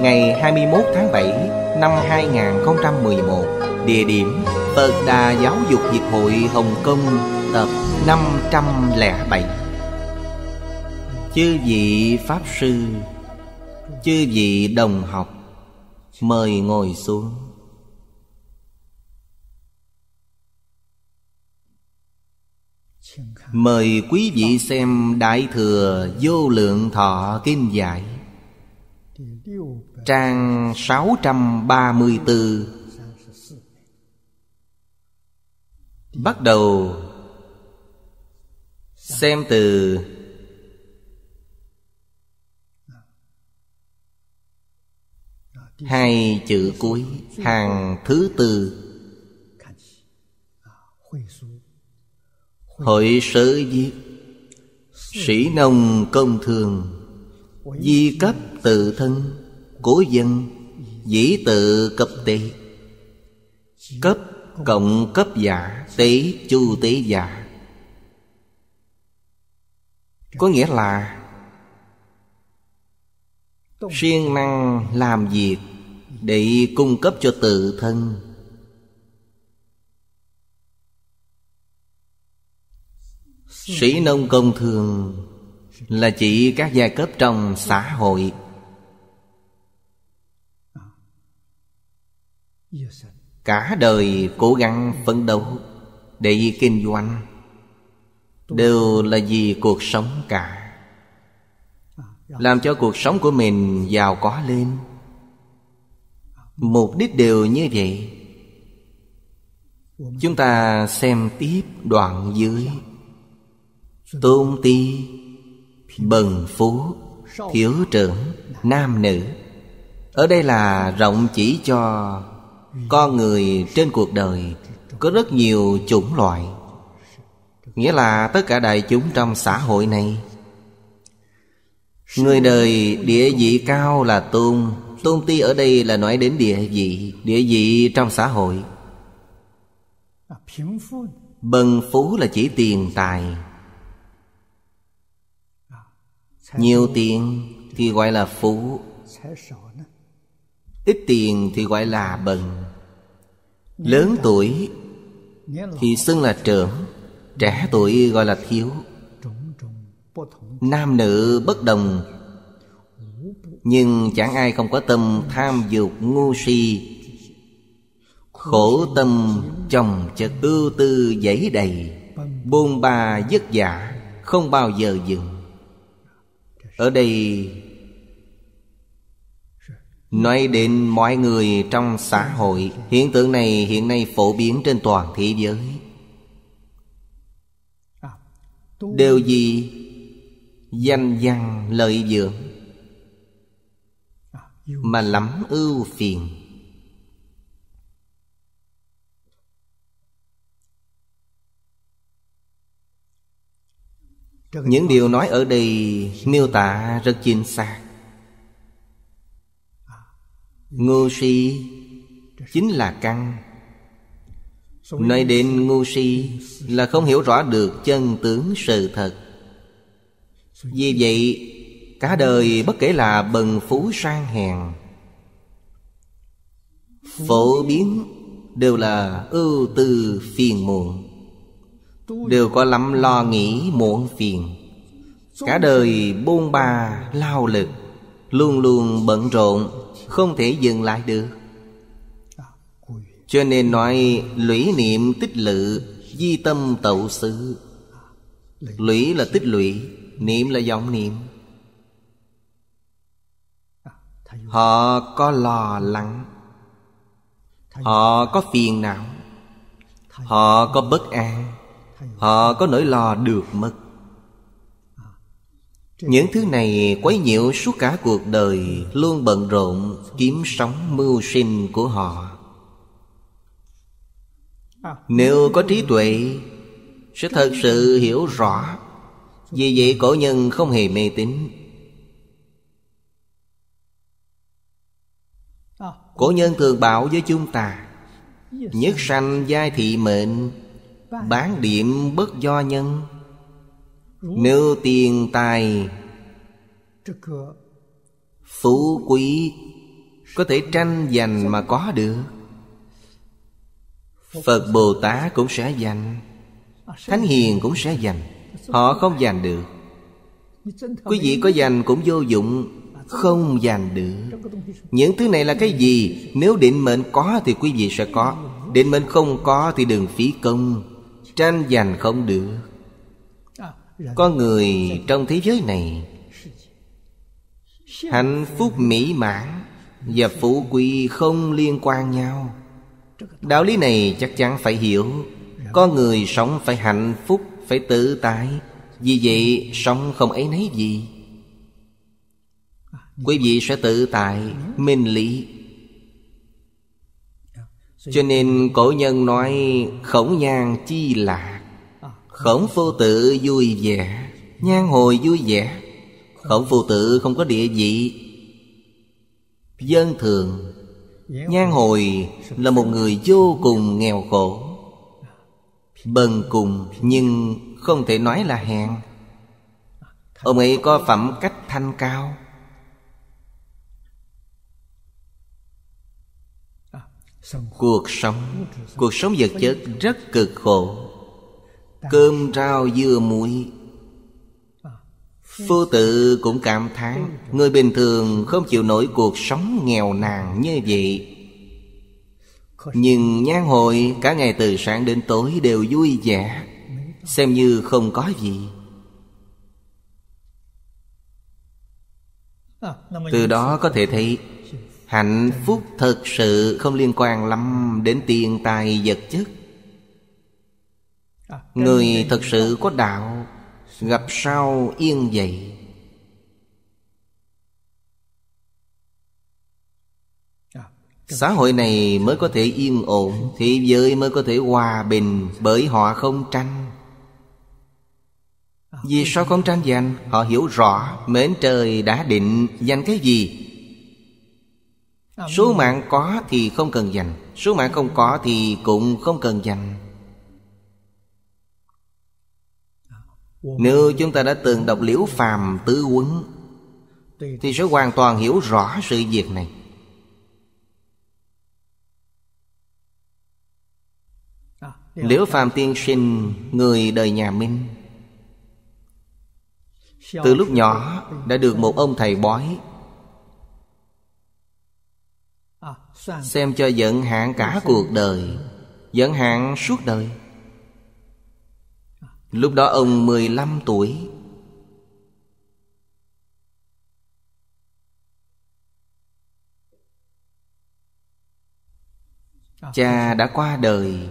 ngày 21 tháng 7 năm 2011 Địa điểm Phật Đà Giáo dục Hiệp hội Hồng Kông tập 507 Chư vị Pháp Sư Chư vị Đồng Học Mời ngồi xuống Mời quý vị xem Đại Thừa Vô Lượng Thọ Kinh Giải Trang 634 Bắt đầu Xem từ Hai chữ cuối Hàng thứ tư Hội sớ viết Sĩ nông công thường Di cấp tự thân Của dân Dĩ tự cấp tế Cấp cộng cấp giả Tế chu tế giả Có nghĩa là siêng năng làm việc để cung cấp cho tự thân sĩ nông công thường là chỉ các giai cấp trong xã hội cả đời cố gắng phấn đấu để kinh doanh đều là vì cuộc sống cả làm cho cuộc sống của mình giàu có lên mục đích đều như vậy chúng ta xem tiếp đoạn dưới tôn ti bần phú thiếu trưởng nam nữ ở đây là rộng chỉ cho con người trên cuộc đời có rất nhiều chủng loại nghĩa là tất cả đại chúng trong xã hội này người đời địa vị cao là tôn tôn ti ở đây là nói đến địa vị địa vị trong xã hội bần phú là chỉ tiền tài nhiều tiền thì gọi là phú ít tiền thì gọi là bần Lớn tuổi thì xưng là trưởng Trẻ tuổi gọi là thiếu Nam nữ bất đồng Nhưng chẳng ai không có tâm tham dục ngu si Khổ tâm chồng chất ưu tư dãy đầy Bôn ba dứt giả Không bao giờ dừng Ở đây Nói đến mọi người trong xã hội Hiện tượng này hiện nay phổ biến trên toàn thế giới Đều gì danh văn lợi dưỡng Mà lắm ưu phiền Những điều nói ở đây miêu tả rất chính xác Ngu si chính là căn Nói đến ngu si là không hiểu rõ được chân tướng sự thật Vì vậy cả đời bất kể là bần phú sang hèn Phổ biến đều là ưu tư phiền muộn Đều có lắm lo nghĩ muộn phiền Cả đời buôn ba lao lực Luôn luôn bận rộn không thể dừng lại được cho nên nói lũy niệm tích lự Di tâm tậu sự Lũy là tích lũy Niệm là vọng niệm Họ có lo lắng Họ có phiền não Họ có bất an Họ có nỗi lo được mất những thứ này quấy nhiễu suốt cả cuộc đời Luôn bận rộn kiếm sống mưu sinh của họ Nếu có trí tuệ Sẽ thật sự hiểu rõ Vì vậy cổ nhân không hề mê tín Cổ nhân thường bảo với chúng ta Nhất sanh giai thị mệnh Bán điểm bất do nhân nếu tiền tài Phú quý Có thể tranh giành mà có được Phật Bồ Tát cũng sẽ giành à, Thánh Hiền cũng sẽ giành à, Họ không giành được Quý vị có giành cũng vô dụng à, Không giành được Những thứ này là cái gì Nếu định mệnh có thì quý vị sẽ có Định mệnh không có thì đừng phí công Tranh giành không được con người trong thế giới này hạnh phúc mỹ mãn và phú quý không liên quan nhau đạo lý này chắc chắn phải hiểu con người sống phải hạnh phúc phải tự tại vì vậy sống không ấy nấy gì quý vị sẽ tự tại minh lý cho nên cổ nhân nói khổng nhan chi lạ Khổng phu tử vui vẻ Nhan hồi vui vẻ Khổng phu tử không có địa vị Dân thường Nhan hồi là một người vô cùng nghèo khổ Bần cùng nhưng không thể nói là hèn Ông ấy có phẩm cách thanh cao Cuộc sống Cuộc sống vật chất rất cực khổ Cơm rau dưa muối à, Phu tự cũng cảm thán Người bình thường không chịu nổi cuộc sống nghèo nàn như vậy Nhưng nhan hội cả ngày từ sáng đến tối đều vui vẻ Xem như không có gì à, Từ đó có thể thấy Hạnh phúc thật sự không liên quan lắm đến tiền tài vật chất Người thật sự có đạo Gặp sao yên dậy Xã hội này mới có thể yên ổn Thế giới mới có thể hòa bình Bởi họ không tranh Vì sao không tranh giành Họ hiểu rõ Mến trời đã định Giành cái gì Số mạng có thì không cần giành Số mạng không có thì cũng không cần giành Nếu chúng ta đã từng đọc liễu phàm tứ quấn Thì sẽ hoàn toàn hiểu rõ sự việc này Liễu phàm tiên sinh người đời nhà Minh Từ lúc nhỏ đã được một ông thầy bói Xem cho giận hạn cả cuộc đời Giận hạn suốt đời Lúc đó ông 15 tuổi Cha đã qua đời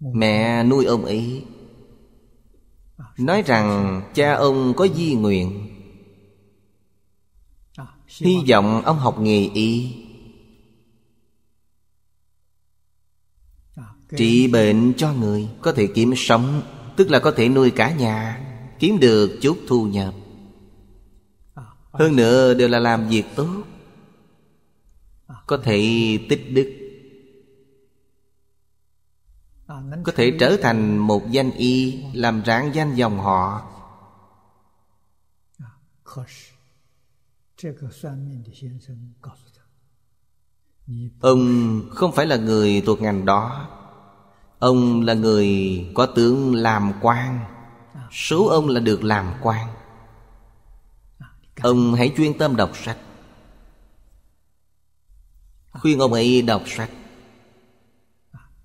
Mẹ nuôi ông ấy Nói rằng cha ông có di nguyện Hy vọng ông học nghề y Trị bệnh cho người Có thể kiếm sống Tức là có thể nuôi cả nhà Kiếm được chút thu nhập à, à. Hơn nữa đều là làm việc tốt à. Có thể tích đức Có thể trở thành một danh y Làm rạng danh dòng họ Ông không phải là người thuộc ngành đó Ông là người có tướng làm quan Số ông là được làm quan Ông hãy chuyên tâm đọc sách Khuyên ông ấy đọc sách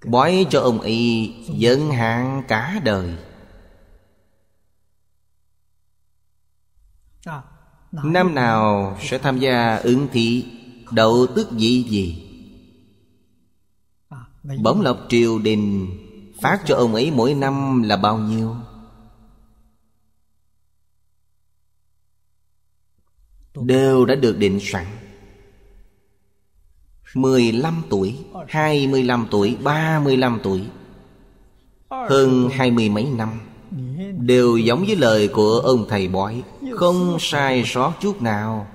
Bói cho ông ấy dân hạn cả đời Năm nào sẽ tham gia ứng thi Đậu tức gì gì Bổng lộc triều đình Phát cho ông ấy mỗi năm là bao nhiêu Đều đã được định sẵn 15 tuổi 25 tuổi 35 tuổi Hơn hai mươi mấy năm Đều giống với lời của ông thầy bói Không sai sót chút nào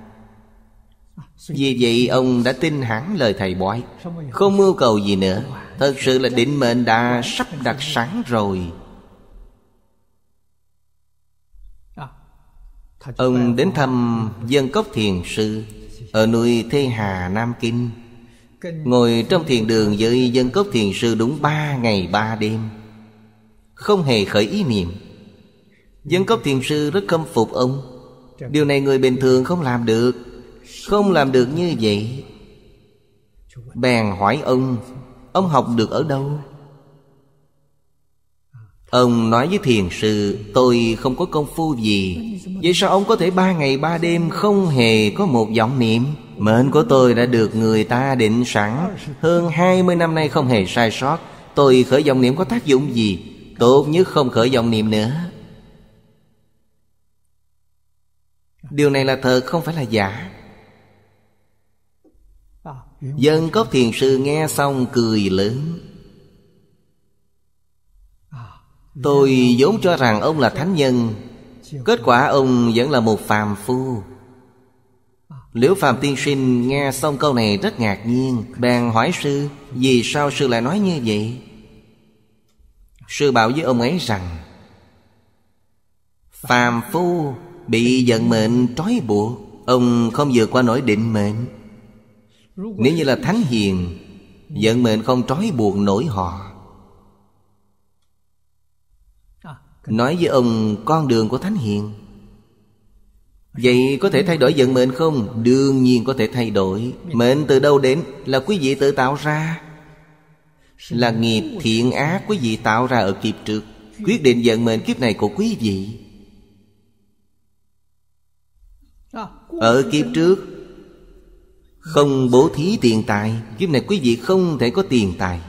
vì vậy ông đã tin hẳn lời thầy bói Không mưu cầu gì nữa Thật sự là định mệnh đã sắp đặt sẵn rồi à, Ông đến thăm dân cốc thiền sư Ở núi Thê Hà Nam Kinh Ngồi trong thiền đường với dân cốc thiền sư đúng ba ngày ba đêm Không hề khởi ý niệm Dân cốc thiền sư rất khâm phục ông Điều này người bình thường không làm được không làm được như vậy Bèn hỏi ông Ông học được ở đâu Ông nói với thiền sư Tôi không có công phu gì Vậy sao ông có thể ba ngày ba đêm Không hề có một giọng niệm Mệnh của tôi đã được người ta định sẵn Hơn 20 năm nay không hề sai sót Tôi khởi giọng niệm có tác dụng gì Tốt nhất không khởi giọng niệm nữa Điều này là thật không phải là giả Dân cốc thiền sư nghe xong cười lớn Tôi vốn cho rằng ông là thánh nhân Kết quả ông vẫn là một phàm phu Liễu Phạm Tiên Sinh nghe xong câu này rất ngạc nhiên Bèn hỏi sư Vì sao sư lại nói như vậy Sư bảo với ông ấy rằng Phàm phu bị giận mệnh trói buộc Ông không vượt qua nỗi định mệnh nếu như là thánh hiền giận mệnh không trói buộc nổi họ Nói với ông con đường của thánh hiền Vậy có thể thay đổi vận mệnh không? Đương nhiên có thể thay đổi Mệnh từ đâu đến là quý vị tự tạo ra Là nghiệp thiện ác quý vị tạo ra ở kiếp trước Quyết định vận mệnh kiếp này của quý vị Ở kiếp trước không bố thí tiền tài Kiếp này quý vị không thể có tiền tài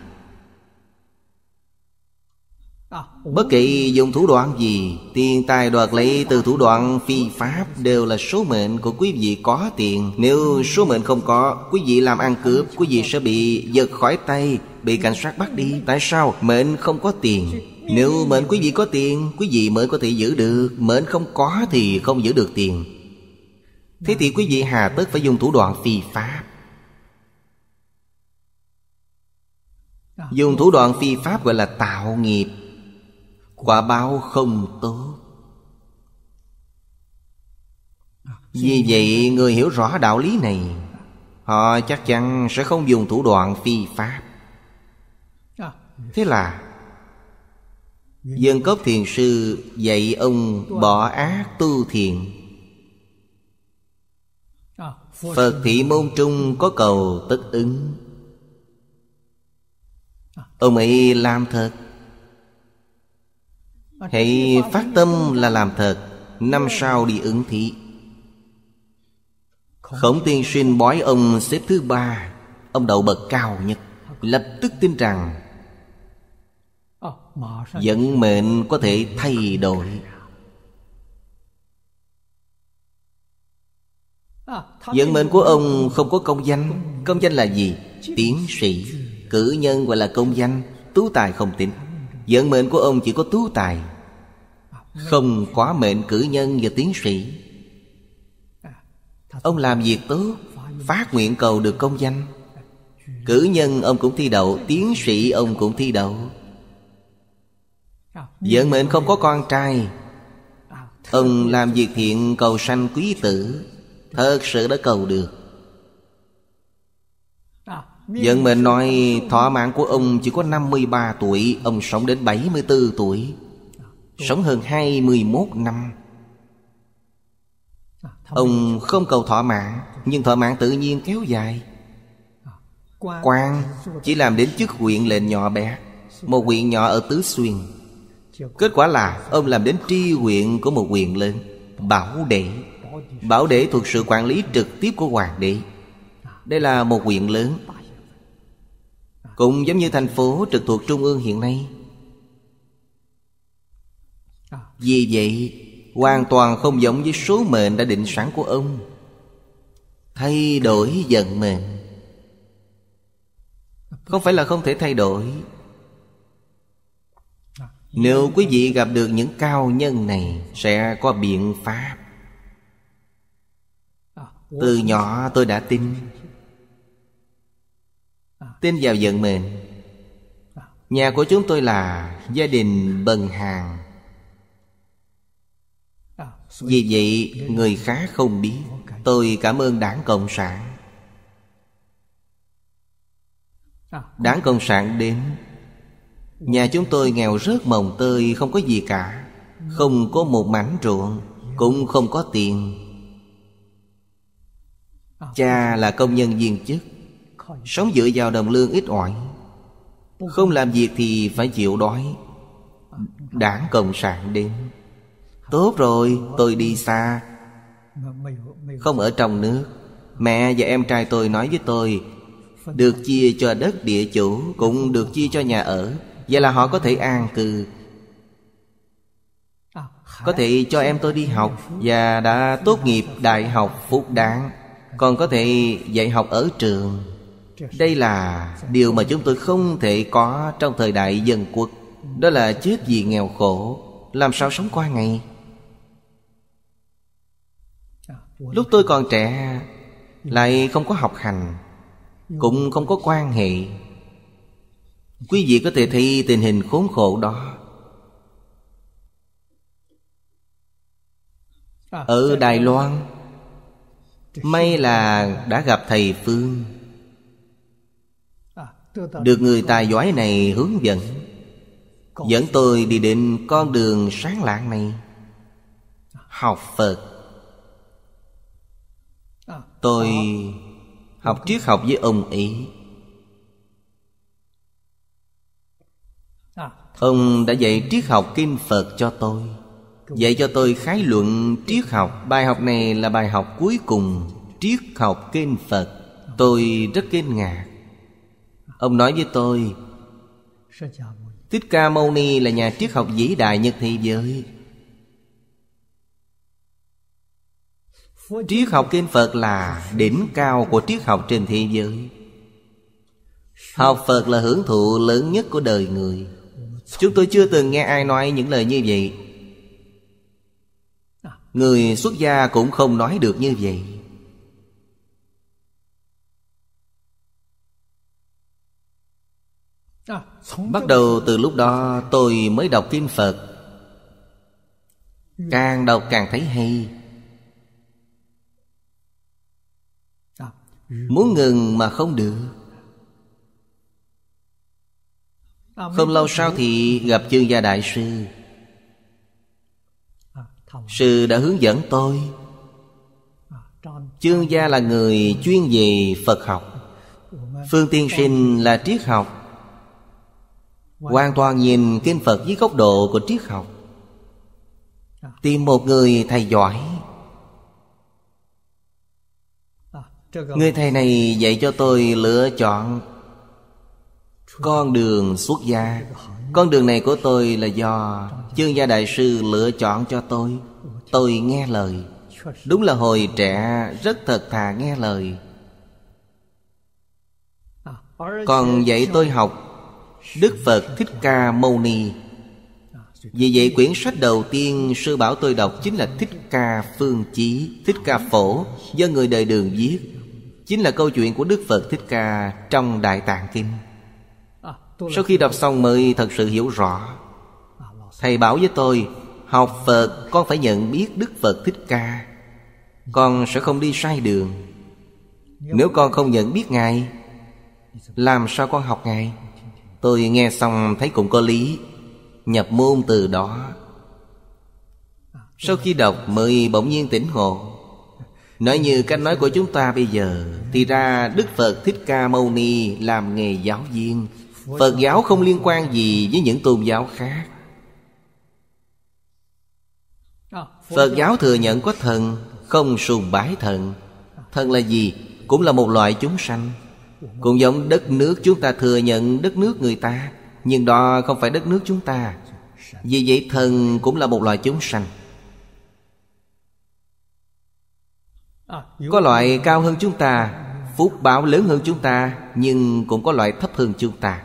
Bất kỳ dùng thủ đoạn gì Tiền tài đoạt lấy từ thủ đoạn phi pháp Đều là số mệnh của quý vị có tiền Nếu số mệnh không có Quý vị làm ăn cướp Quý vị sẽ bị giật khỏi tay Bị cảnh sát bắt đi Tại sao mệnh không có tiền Nếu mệnh quý vị có tiền Quý vị mới có thể giữ được Mệnh không có thì không giữ được tiền Thế thì quý vị hà tất phải dùng thủ đoạn phi pháp Dùng thủ đoạn phi pháp gọi là tạo nghiệp Quả báo không tốt Vì vậy người hiểu rõ đạo lý này Họ chắc chắn sẽ không dùng thủ đoạn phi pháp Thế là Dân cốc thiền sư dạy ông bỏ ác tu thiện Phật thị môn trung có cầu tất ứng Ông ấy làm thật Hãy phát tâm là làm thật Năm sau đi ứng thị Khổng tiên sinh bói ông xếp thứ ba Ông đậu bậc cao nhất Lập tức tin rằng Dẫn ờ, mệnh có thể thay đổi Vận mệnh của ông không có công danh Công danh là gì? Tiến sĩ Cử nhân gọi là công danh Tú tài không tính Vận mệnh của ông chỉ có tú tài Không quá mệnh cử nhân và tiến sĩ Ông làm việc tốt Phát nguyện cầu được công danh Cử nhân ông cũng thi đậu Tiến sĩ ông cũng thi đậu Vận mệnh không có con trai Ông làm việc thiện cầu sanh quý tử thật sự đã cầu được Dân mình nói thỏa mãn của ông chỉ có 53 tuổi Ông sống đến 74 tuổi Sống hơn 21 năm Ông không cầu thỏa mãn Nhưng thỏa mãn tự nhiên kéo dài quan chỉ làm đến chức huyện lệnh nhỏ bé Một huyện nhỏ ở Tứ Xuyên Kết quả là ông làm đến tri huyện của một huyện lớn Bảo đệ Bảo đế thuộc sự quản lý trực tiếp của hoàng đế Đây là một quyền lớn Cũng giống như thành phố trực thuộc trung ương hiện nay Vì vậy Hoàn toàn không giống với số mệnh đã định sẵn của ông Thay đổi vận mệnh Không phải là không thể thay đổi Nếu quý vị gặp được những cao nhân này Sẽ có biện pháp từ nhỏ tôi đã tin Tin vào vận mệnh Nhà của chúng tôi là gia đình bần hàng Vì vậy người khác không biết Tôi cảm ơn đảng Cộng sản Đảng Cộng sản đến Nhà chúng tôi nghèo rớt mồng tơi Không có gì cả Không có một mảnh ruộng Cũng không có tiền Cha là công nhân viên chức Sống dựa vào đồng lương ít ỏi Không làm việc thì phải chịu đói Đảng Cộng sản đến Tốt rồi tôi đi xa Không ở trong nước Mẹ và em trai tôi nói với tôi Được chia cho đất địa chủ Cũng được chia cho nhà ở Vậy là họ có thể an cư Có thể cho em tôi đi học Và đã tốt nghiệp đại học Phúc Đáng còn có thể dạy học ở trường đây là điều mà chúng tôi không thể có trong thời đại dân quốc đó là chết gì nghèo khổ làm sao sống qua ngày lúc tôi còn trẻ lại không có học hành cũng không có quan hệ quý vị có thể thấy tình hình khốn khổ đó ở đài loan May là đã gặp thầy Phương Được người tài giỏi này hướng dẫn Dẫn tôi đi đến con đường sáng lạng này Học Phật Tôi học triết học với ông ấy Ông đã dạy triết học kinh Phật cho tôi Dạy cho tôi khái luận triết học Bài học này là bài học cuối cùng Triết học kinh Phật Tôi rất kinh ngạc Ông nói với tôi Thích Ca Mâu Ni là nhà triết học vĩ đại nhất thế giới Triết học kinh Phật là đỉnh cao của triết học trên thế giới Học Phật là hưởng thụ lớn nhất của đời người Chúng tôi chưa từng nghe ai nói những lời như vậy Người xuất gia cũng không nói được như vậy à, Bắt đầu từ lúc đó tôi mới đọc kinh Phật ừ. Càng đọc càng thấy hay à, Muốn ngừng mà không được à, Không lâu sau thì gặp chương gia đại sư sư đã hướng dẫn tôi chương gia là người chuyên về phật học phương tiên sinh là triết học hoàn toàn nhìn kinh phật với góc độ của triết học tìm một người thầy giỏi người thầy này dạy cho tôi lựa chọn con đường xuất gia con đường này của tôi là do chương gia đại sư lựa chọn cho tôi tôi nghe lời đúng là hồi trẻ rất thật thà nghe lời còn dạy tôi học đức phật thích ca mâu ni vì vậy quyển sách đầu tiên sư bảo tôi đọc chính là Thích Ca Phương Chí, Thích Ca Phổ do người đời đường viết. Chính là câu chuyện của Đức Phật Thích Ca trong Đại Tạng Kinh. Sau khi đọc xong mới thật sự hiểu rõ à, Thầy bảo với tôi Học Phật con phải nhận biết Đức Phật Thích Ca Con sẽ không đi sai đường Nếu con không nhận biết Ngài Làm sao con học Ngài Tôi nghe xong thấy cũng có lý Nhập môn từ đó Sau khi đọc mới bỗng nhiên tỉnh ngộ Nói như cách nói của chúng ta bây giờ Thì ra Đức Phật Thích Ca Mâu Ni Làm nghề giáo viên phật giáo không liên quan gì với những tôn giáo khác phật giáo thừa nhận có thần không sùng bái thần thần là gì cũng là một loại chúng sanh cũng giống đất nước chúng ta thừa nhận đất nước người ta nhưng đó không phải đất nước chúng ta vì vậy thần cũng là một loại chúng sanh Có loại cao hơn chúng ta Phúc báo lớn hơn chúng ta Nhưng cũng có loại thấp hơn chúng ta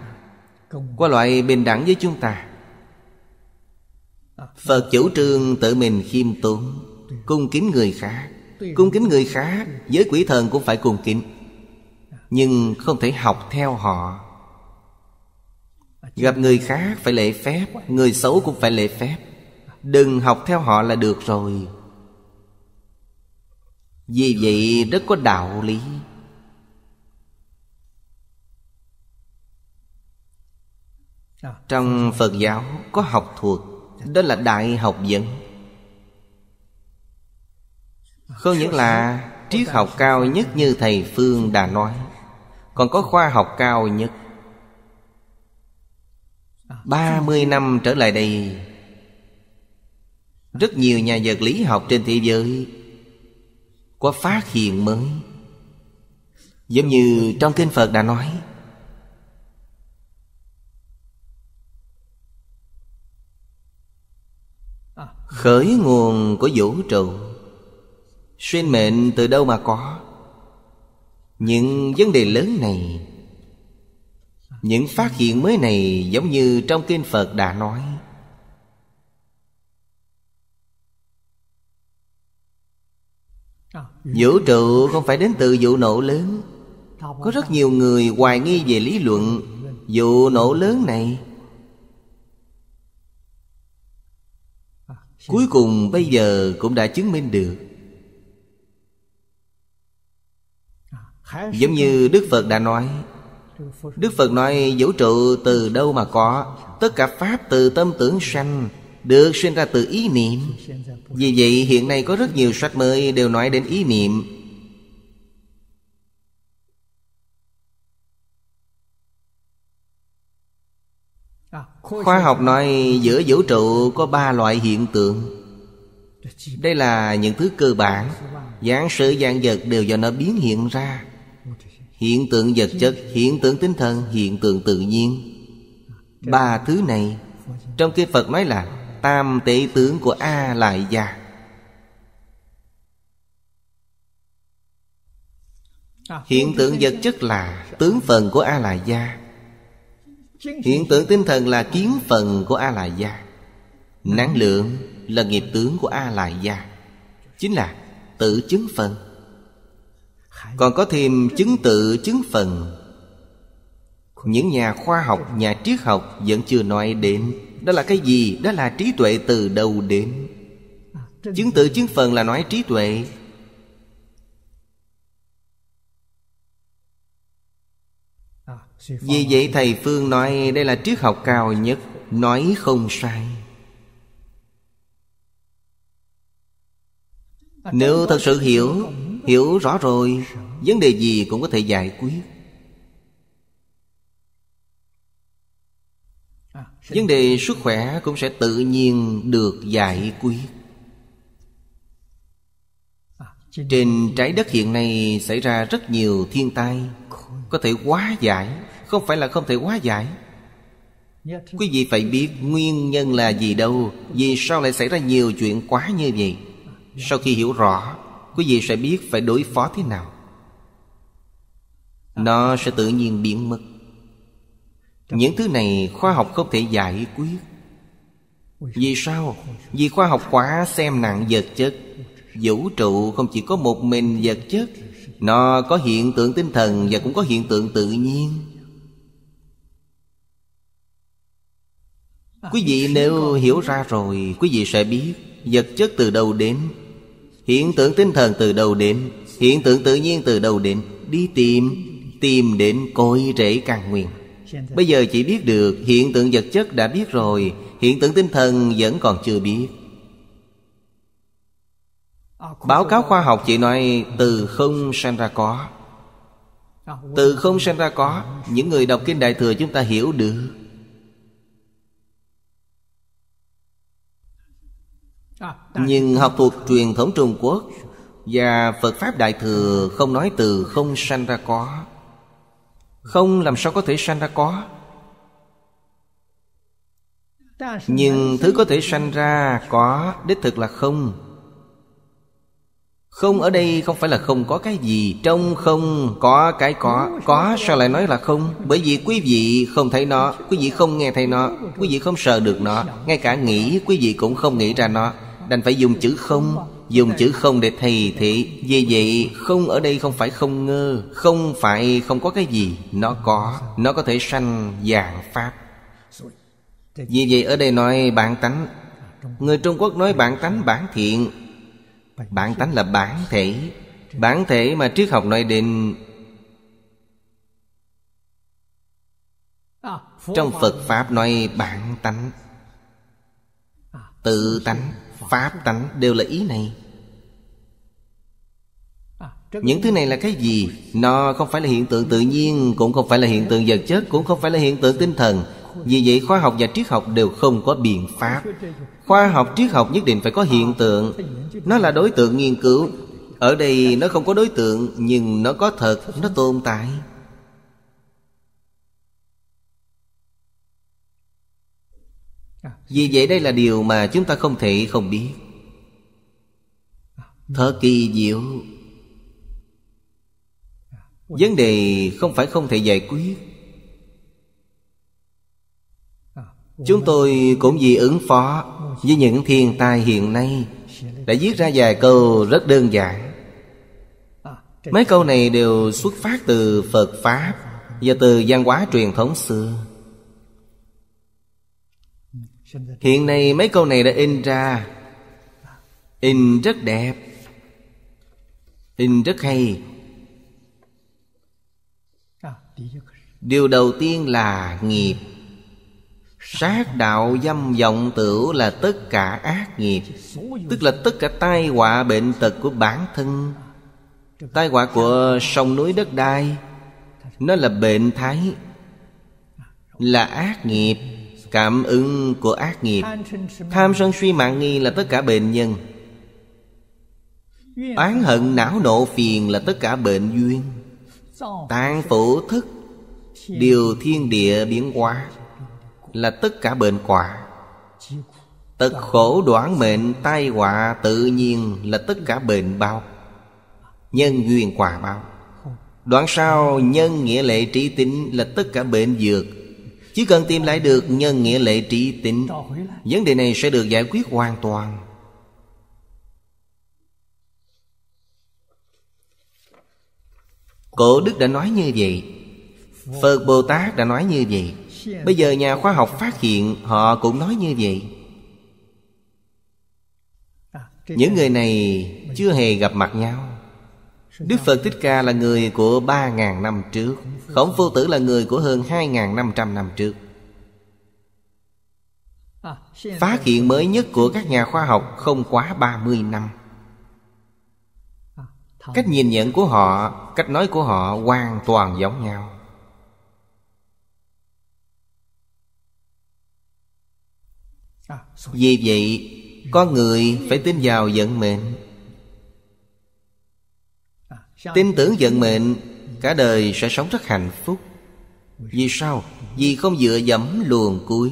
có loại bình đẳng với chúng ta Phật chủ trương tự mình khiêm tốn Cung kính người khác Cung kính người khác Với quỷ thần cũng phải cung kính Nhưng không thể học theo họ Gặp người khác phải lễ phép Người xấu cũng phải lễ phép Đừng học theo họ là được rồi Vì vậy rất có đạo lý Dạ. trong phật giáo có học thuộc đó là đại học vấn không những là triết học cao nhất như thầy phương đã nói còn có khoa học cao nhất 30 năm trở lại đây Rất nhiều nhà vật lý học trên thế giới Có phát hiện mới Giống như trong kinh Phật đã nói khởi nguồn của vũ trụ sinh mệnh từ đâu mà có những vấn đề lớn này những phát hiện mới này giống như trong kinh phật đã nói vũ trụ không phải đến từ vụ nổ lớn có rất nhiều người hoài nghi về lý luận vụ nổ lớn này cuối cùng bây giờ cũng đã chứng minh được giống như đức phật đã nói đức phật nói vũ trụ từ đâu mà có tất cả pháp từ tâm tưởng sanh được sinh ra từ ý niệm vì vậy hiện nay có rất nhiều sách mới đều nói đến ý niệm Khoa học nói giữa vũ trụ có ba loại hiện tượng Đây là những thứ cơ bản dáng sự dạng vật đều do nó biến hiện ra Hiện tượng vật chất, hiện tượng tinh thần, hiện tượng tự nhiên Ba thứ này Trong kinh Phật nói là Tam tế tướng của A Lại Gia Hiện tượng vật chất là tướng phần của A Lại Gia Hiện tượng tinh thần là kiến phần của A La Gia Năng lượng là nghiệp tướng của A La Gia Chính là tự chứng phần Còn có thêm chứng tự chứng phần Những nhà khoa học, nhà triết học vẫn chưa nói đến Đó là cái gì? Đó là trí tuệ từ đâu đến Chứng tự chứng phần là nói trí tuệ Vì vậy Thầy Phương nói đây là triết học cao nhất Nói không sai Nếu thật sự hiểu Hiểu rõ rồi Vấn đề gì cũng có thể giải quyết à, Vấn đề sức khỏe cũng sẽ tự nhiên được giải quyết à, Trên trái đất hiện nay xảy ra rất nhiều thiên tai có thể quá giải không phải là không thể quá giải quý vị phải biết nguyên nhân là gì đâu vì sao lại xảy ra nhiều chuyện quá như vậy sau khi hiểu rõ quý vị sẽ biết phải đối phó thế nào nó sẽ tự nhiên biến mất những thứ này khoa học không thể giải quyết vì sao vì khoa học quá xem nặng vật chất vũ trụ không chỉ có một mình vật chất nó có hiện tượng tinh thần và cũng có hiện tượng tự nhiên quý vị nếu hiểu ra rồi quý vị sẽ biết vật chất từ đâu đến hiện tượng tinh thần từ đâu đến hiện tượng tự nhiên từ đâu đến đi tìm tìm đến cội rễ căn nguyên bây giờ chỉ biết được hiện tượng vật chất đã biết rồi hiện tượng tinh thần vẫn còn chưa biết À, Báo cáo khoa học chỉ nói từ không sanh ra có à, Từ không sanh ra có Những người đọc Kinh Đại Thừa chúng ta hiểu được à, Nhưng học thuộc truyền thống Trung Quốc Và Phật Pháp Đại Thừa không nói từ không sanh ra có Không làm sao có thể sanh ra có Nhưng thứ có thể sanh ra có Đích thực là không không ở đây không phải là không có cái gì Trong không có cái có Có sao lại nói là không Bởi vì quý vị không thấy nó Quý vị không nghe thấy nó Quý vị không sợ được nó Ngay cả nghĩ quý vị cũng không nghĩ ra nó Đành phải dùng chữ không Dùng chữ không để thay thế Vì vậy không ở đây không phải không ngơ Không phải không có cái gì Nó có Nó có thể sanh dạng pháp Vì vậy ở đây nói bản tánh Người Trung Quốc nói bản tánh bản thiện Bản tánh là bản thể Bản thể mà triết học nói đến Trong Phật Pháp nói bản tánh Tự tánh, Pháp tánh đều là ý này những thứ này là cái gì nó không phải là hiện tượng tự nhiên cũng không phải là hiện tượng vật chất cũng không phải là hiện tượng tinh thần vì vậy khoa học và triết học đều không có biện pháp Khoa học triết học nhất định phải có hiện tượng Nó là đối tượng nghiên cứu Ở đây nó không có đối tượng Nhưng nó có thật, nó tồn tại Vì vậy đây là điều mà chúng ta không thể không biết thơ kỳ diệu Vấn đề không phải không thể giải quyết Chúng tôi cũng vì ứng phó với những thiên tai hiện nay Đã viết ra vài câu rất đơn giản Mấy câu này đều xuất phát từ Phật Pháp Và từ văn hóa truyền thống xưa Hiện nay mấy câu này đã in ra In rất đẹp In rất hay Điều đầu tiên là nghiệp Sát đạo dâm vọng tửu là tất cả ác nghiệp Tức là tất cả tai họa bệnh tật của bản thân Tai họa của sông núi đất đai Nó là bệnh thái Là ác nghiệp Cảm ứng của ác nghiệp Tham sân suy mạng nghi là tất cả bệnh nhân Oán hận não nộ phiền là tất cả bệnh duyên Tạng phủ thức Điều thiên địa biến hóa là tất cả bệnh quả Tật khổ đoán mệnh tai họa tự nhiên là tất cả bệnh bao Nhân duyên quả bao Đoạn sau nhân nghĩa lệ trí tính là tất cả bệnh dược Chỉ cần tìm lại được nhân nghĩa lệ trí tính Vấn đề này sẽ được giải quyết hoàn toàn Cổ Đức đã nói như vậy Phật Bồ Tát đã nói như vậy bây giờ nhà khoa học phát hiện họ cũng nói như vậy à, những người này chưa hề gặp mặt nhau Đức Phật Thích Ca là người của 3.000 năm trước Khổng Phu Tử là người của hơn 2.500 năm trước à, Phát hiện mới nhất của các nhà khoa học không quá 30 năm à, Cách nhìn nhận của họ, cách nói của họ hoàn toàn giống nhau Vì vậy Có người phải tin vào vận mệnh Tin tưởng vận mệnh Cả đời sẽ sống rất hạnh phúc Vì sao? Vì không dựa dẫm luồng cuối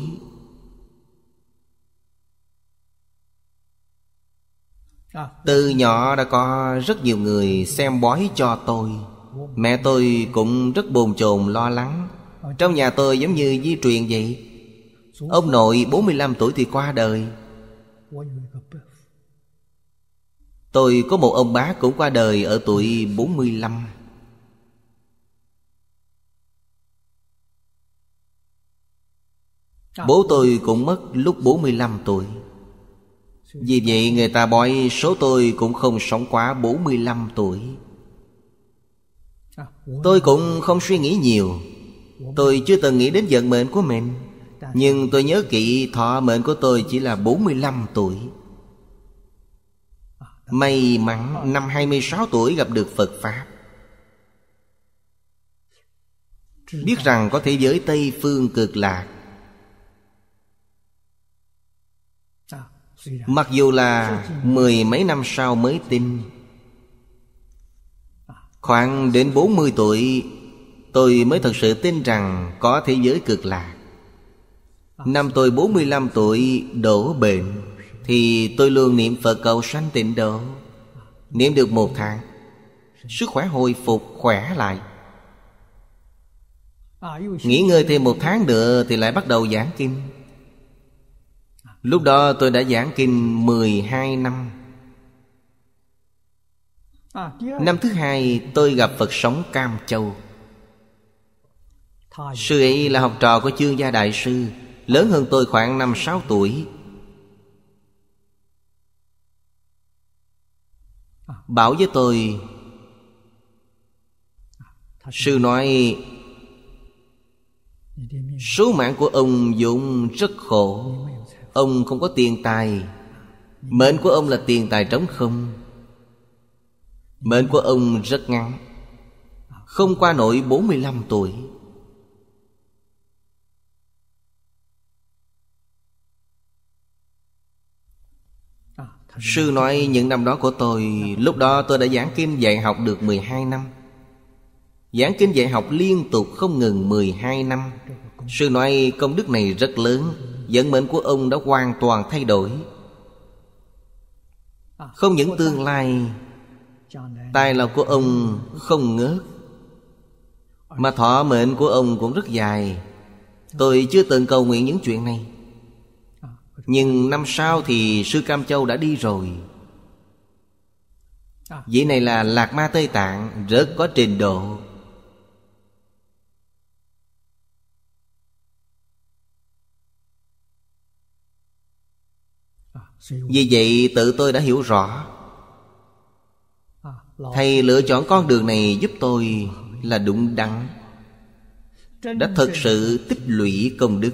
Từ nhỏ đã có rất nhiều người xem bói cho tôi Mẹ tôi cũng rất bồn chồn lo lắng Trong nhà tôi giống như di truyền vậy Ông nội 45 tuổi thì qua đời Tôi có một ông bác cũng qua đời ở tuổi 45 Bố tôi cũng mất lúc 45 tuổi Vì vậy người ta bói số tôi cũng không sống quá 45 tuổi Tôi cũng không suy nghĩ nhiều Tôi chưa từng nghĩ đến vận mệnh của mình nhưng tôi nhớ kỹ thọ mệnh của tôi chỉ là 45 tuổi May mắn năm 26 tuổi gặp được Phật Pháp Biết rằng có thế giới Tây Phương cực lạc Mặc dù là mười mấy năm sau mới tin Khoảng đến 40 tuổi Tôi mới thật sự tin rằng có thế giới cực lạc Năm tôi 45 tuổi đổ bệnh Thì tôi luôn niệm Phật cầu sanh tịnh độ Niệm được một tháng Sức khỏe hồi phục khỏe lại Nghỉ ngơi thêm một tháng nữa Thì lại bắt đầu giảng kinh Lúc đó tôi đã giảng kinh 12 năm Năm thứ hai tôi gặp Phật sống Cam Châu Sư ấy là học trò của chương gia đại sư Lớn hơn tôi khoảng 5-6 tuổi Bảo với tôi Sư nói Số mạng của ông Dũng rất khổ Ông không có tiền tài Mệnh của ông là tiền tài trống không Mệnh của ông rất ngắn Không qua nổi 45 tuổi Sư nói những năm đó của tôi Lúc đó tôi đã giảng kinh dạy học được 12 năm Giảng kinh dạy học liên tục không ngừng 12 năm Sư nói công đức này rất lớn Vận mệnh của ông đã hoàn toàn thay đổi Không những tương lai Tài lộc của ông không ngớt Mà thọ mệnh của ông cũng rất dài Tôi chưa từng cầu nguyện những chuyện này nhưng năm sau thì Sư Cam Châu đã đi rồi à. Vị này là Lạc Ma Tây Tạng Rất có trình độ à, Vì vậy tự tôi đã hiểu rõ à, Thầy lựa chọn con đường này giúp tôi là đúng đắn Đã thật sự tích lũy công đức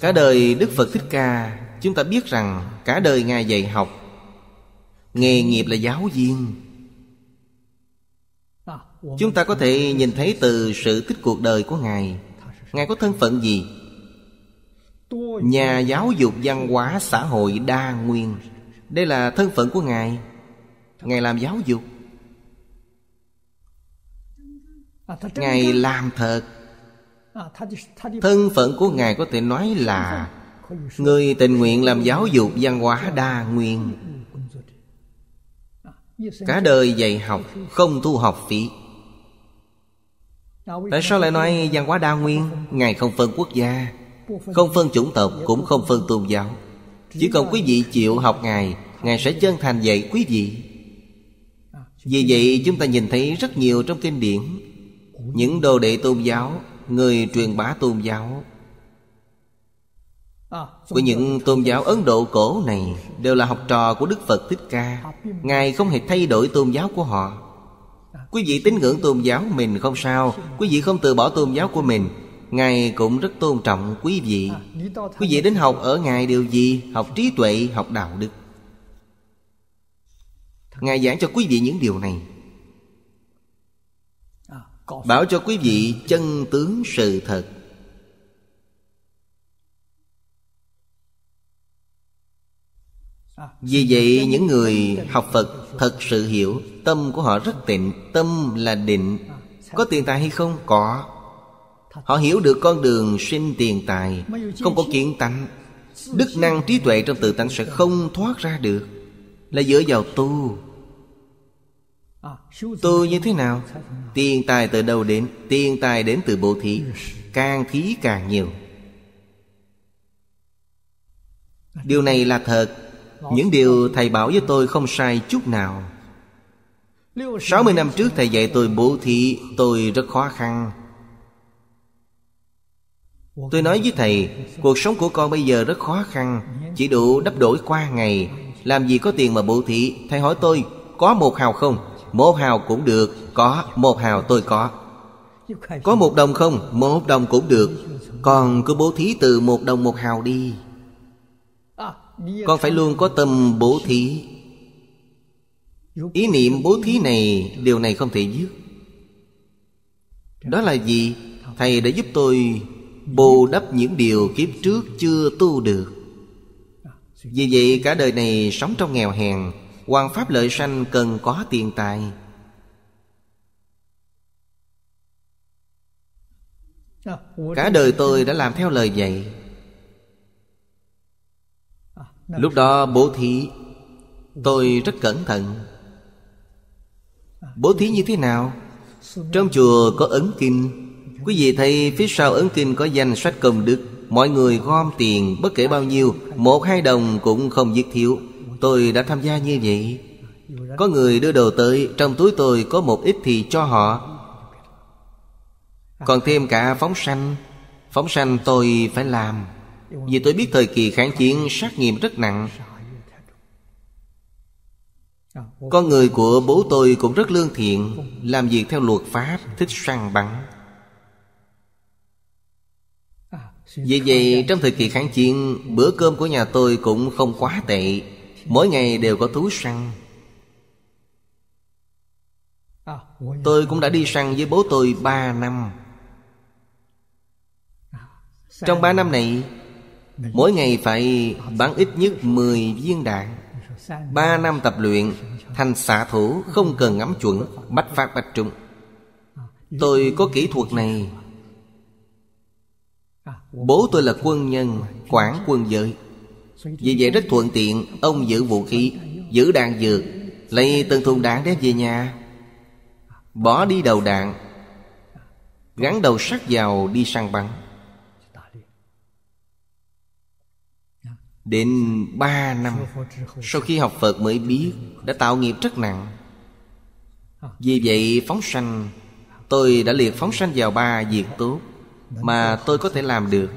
cả đời đức phật thích ca chúng ta biết rằng cả đời ngài dạy học nghề nghiệp là giáo viên chúng ta có thể nhìn thấy từ sự thích cuộc đời của ngài ngài có thân phận gì nhà giáo dục văn hóa xã hội đa nguyên đây là thân phận của ngài ngài làm giáo dục ngài làm thật Thân phận của Ngài có thể nói là Người tình nguyện làm giáo dục văn hóa đa nguyên Cả đời dạy học không thu học phí Tại sao lại nói văn hóa đa nguyên Ngài không phân quốc gia Không phân chủng tộc cũng không phân tôn giáo Chỉ cần quý vị chịu học Ngài Ngài sẽ chân thành dạy quý vị Vì vậy chúng ta nhìn thấy rất nhiều trong kinh điển Những đồ đệ tôn giáo người truyền bá tôn giáo à, của những tôn giáo ấn độ cổ này đều là học trò của đức phật thích ca ngài không hề thay đổi tôn giáo của họ quý vị tín ngưỡng tôn giáo mình không sao quý vị không từ bỏ tôn giáo của mình ngài cũng rất tôn trọng quý vị quý vị đến học ở ngài điều gì học trí tuệ học đạo đức ngài giảng cho quý vị những điều này Bảo cho quý vị chân tướng sự thật Vì vậy những người học Phật thật sự hiểu Tâm của họ rất tịnh Tâm là định Có tiền tài hay không? Có Họ hiểu được con đường sinh tiền tài Không có kiến tánh Đức năng trí tuệ trong tự tánh sẽ không thoát ra được Là dựa vào tu tu như thế nào tiền tài từ đâu đến tiền tài đến từ bố thí càng thí càng nhiều điều này là thật những điều thầy bảo với tôi không sai chút nào 60 năm trước thầy dạy tôi bố thí Tôi rất khó khăn Tôi nói với thầy Cuộc sống của con bây giờ rất khó khăn Chỉ đủ đắp đổi qua ngày Làm gì có tiền mà bố thí Thầy hỏi tôi Có một hào không một hào cũng được Có, một hào tôi có Có một đồng không? Một đồng cũng được Còn cứ bố thí từ một đồng một hào đi Con phải luôn có tâm bố thí Ý niệm bố thí này Điều này không thể dứt Đó là gì? Thầy đã giúp tôi bù đắp những điều kiếp trước chưa tu được vì vậy cả đời này sống trong nghèo hèn Hoàng pháp lợi sanh cần có tiền tài Cả đời tôi đã làm theo lời dạy Lúc đó bố thí Tôi rất cẩn thận Bố thí như thế nào? Trong chùa có ấn kinh Quý vị thấy phía sau ấn kinh có danh sách công đức Mọi người gom tiền bất kể bao nhiêu Một hai đồng cũng không dứt thiếu Tôi đã tham gia như vậy Có người đưa đồ tới Trong túi tôi có một ít thì cho họ Còn thêm cả phóng sanh Phóng sanh tôi phải làm Vì tôi biết thời kỳ kháng chiến sát nghiệm rất nặng Con người của bố tôi cũng rất lương thiện Làm việc theo luật pháp Thích săn bắn Vì vậy trong thời kỳ kháng chiến Bữa cơm của nhà tôi cũng không quá tệ Mỗi ngày đều có thú săn Tôi cũng đã đi săn với bố tôi 3 năm Trong 3 năm này Mỗi ngày phải bắn ít nhất 10 viên đạn 3 năm tập luyện Thành xạ thủ không cần ngắm chuẩn Bách phát bách trúng Tôi có kỹ thuật này Bố tôi là quân nhân quản quân giới vì vậy rất thuận tiện Ông giữ vũ khí Giữ đạn dược Lấy từng thùng đạn đem về nhà Bỏ đi đầu đạn Gắn đầu sắt vào đi săn bắn Đến ba năm Sau khi học Phật mới biết Đã tạo nghiệp rất nặng Vì vậy phóng sanh Tôi đã liệt phóng sanh vào ba việc tốt Mà tôi có thể làm được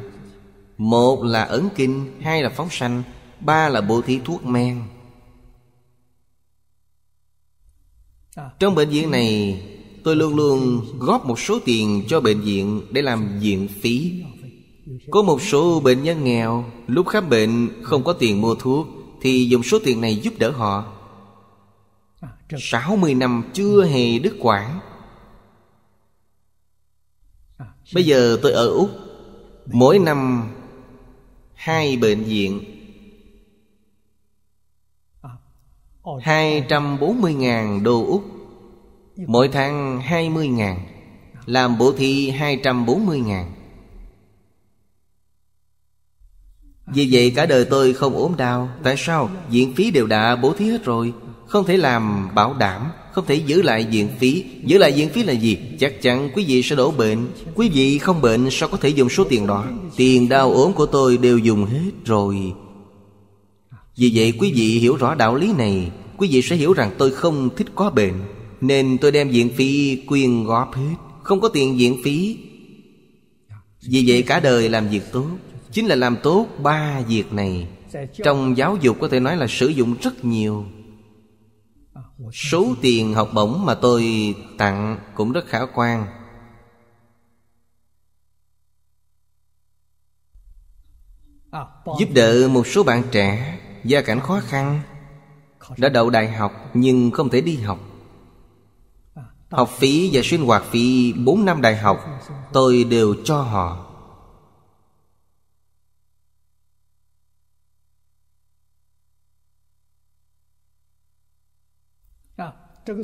một là ấn kinh Hai là phóng sanh Ba là bố thí thuốc men à. Trong bệnh viện này Tôi luôn luôn góp một số tiền cho bệnh viện Để làm viện phí Có một số bệnh nhân nghèo Lúc khám bệnh không có tiền mua thuốc Thì dùng số tiền này giúp đỡ họ 60 à, năm chưa hề đứt quãng à, Bây giờ tôi ở Úc Mỗi năm hai bệnh viện 240.000 đô Úc Mỗi tháng 20.000 Làm bổ thi 240.000 Vì vậy cả đời tôi không ốm đau Tại sao? Viện phí đều đã bố thí hết rồi Không thể làm bảo đảm không thể giữ lại viện phí giữ lại viện phí là gì chắc chắn quý vị sẽ đổ bệnh quý vị không bệnh sao có thể dùng số tiền đó tiền đau ốm của tôi đều dùng hết rồi vì vậy quý vị hiểu rõ đạo lý này Quý vị sẽ hiểu rằng tôi không thích có bệnh Nên tôi đem viện phí quyên góp hết Không có tiền viện phí Vì vậy cả đời làm việc tốt Chính là làm tốt ba việc này Trong giáo dục có thể nói là sử dụng rất nhiều Số tiền học bổng mà tôi tặng cũng rất khả quan Giúp đỡ một số bạn trẻ Gia cảnh khó khăn Đã đậu đại học nhưng không thể đi học Học phí và sinh hoạt phí 4 năm đại học Tôi đều cho họ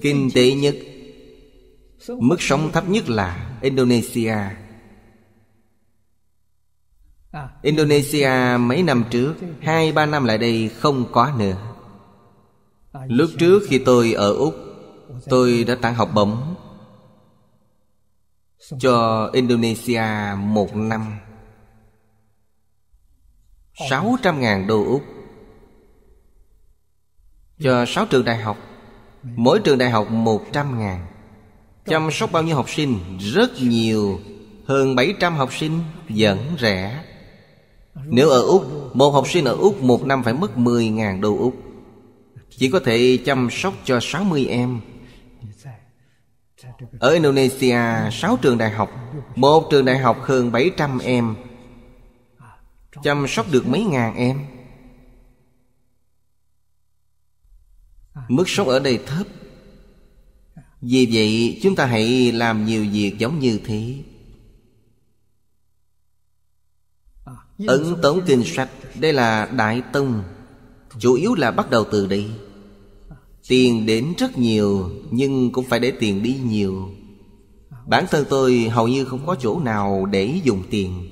kinh tế nhất mức sống thấp nhất là indonesia indonesia mấy năm trước hai ba năm lại đây không có nữa lúc trước khi tôi ở úc tôi đã tặng học bổng cho indonesia một năm 600.000 đô Úc Cho 6 trường đại học Mỗi trường đại học 100 ngàn Chăm sóc bao nhiêu học sinh Rất nhiều Hơn 700 học sinh vẫn rẻ Nếu ở Úc Một học sinh ở Úc một năm phải mất 10 ngàn đô Úc Chỉ có thể chăm sóc cho 60 em Ở Indonesia 6 trường đại học Một trường đại học hơn 700 em Chăm sóc được mấy ngàn em Mức sống ở đây thấp Vì vậy chúng ta hãy làm nhiều việc giống như thế Ấn tống kinh sách Đây là Đại Tông Chủ yếu là bắt đầu từ đây Tiền đến rất nhiều Nhưng cũng phải để tiền đi nhiều Bản thân tôi hầu như không có chỗ nào để dùng tiền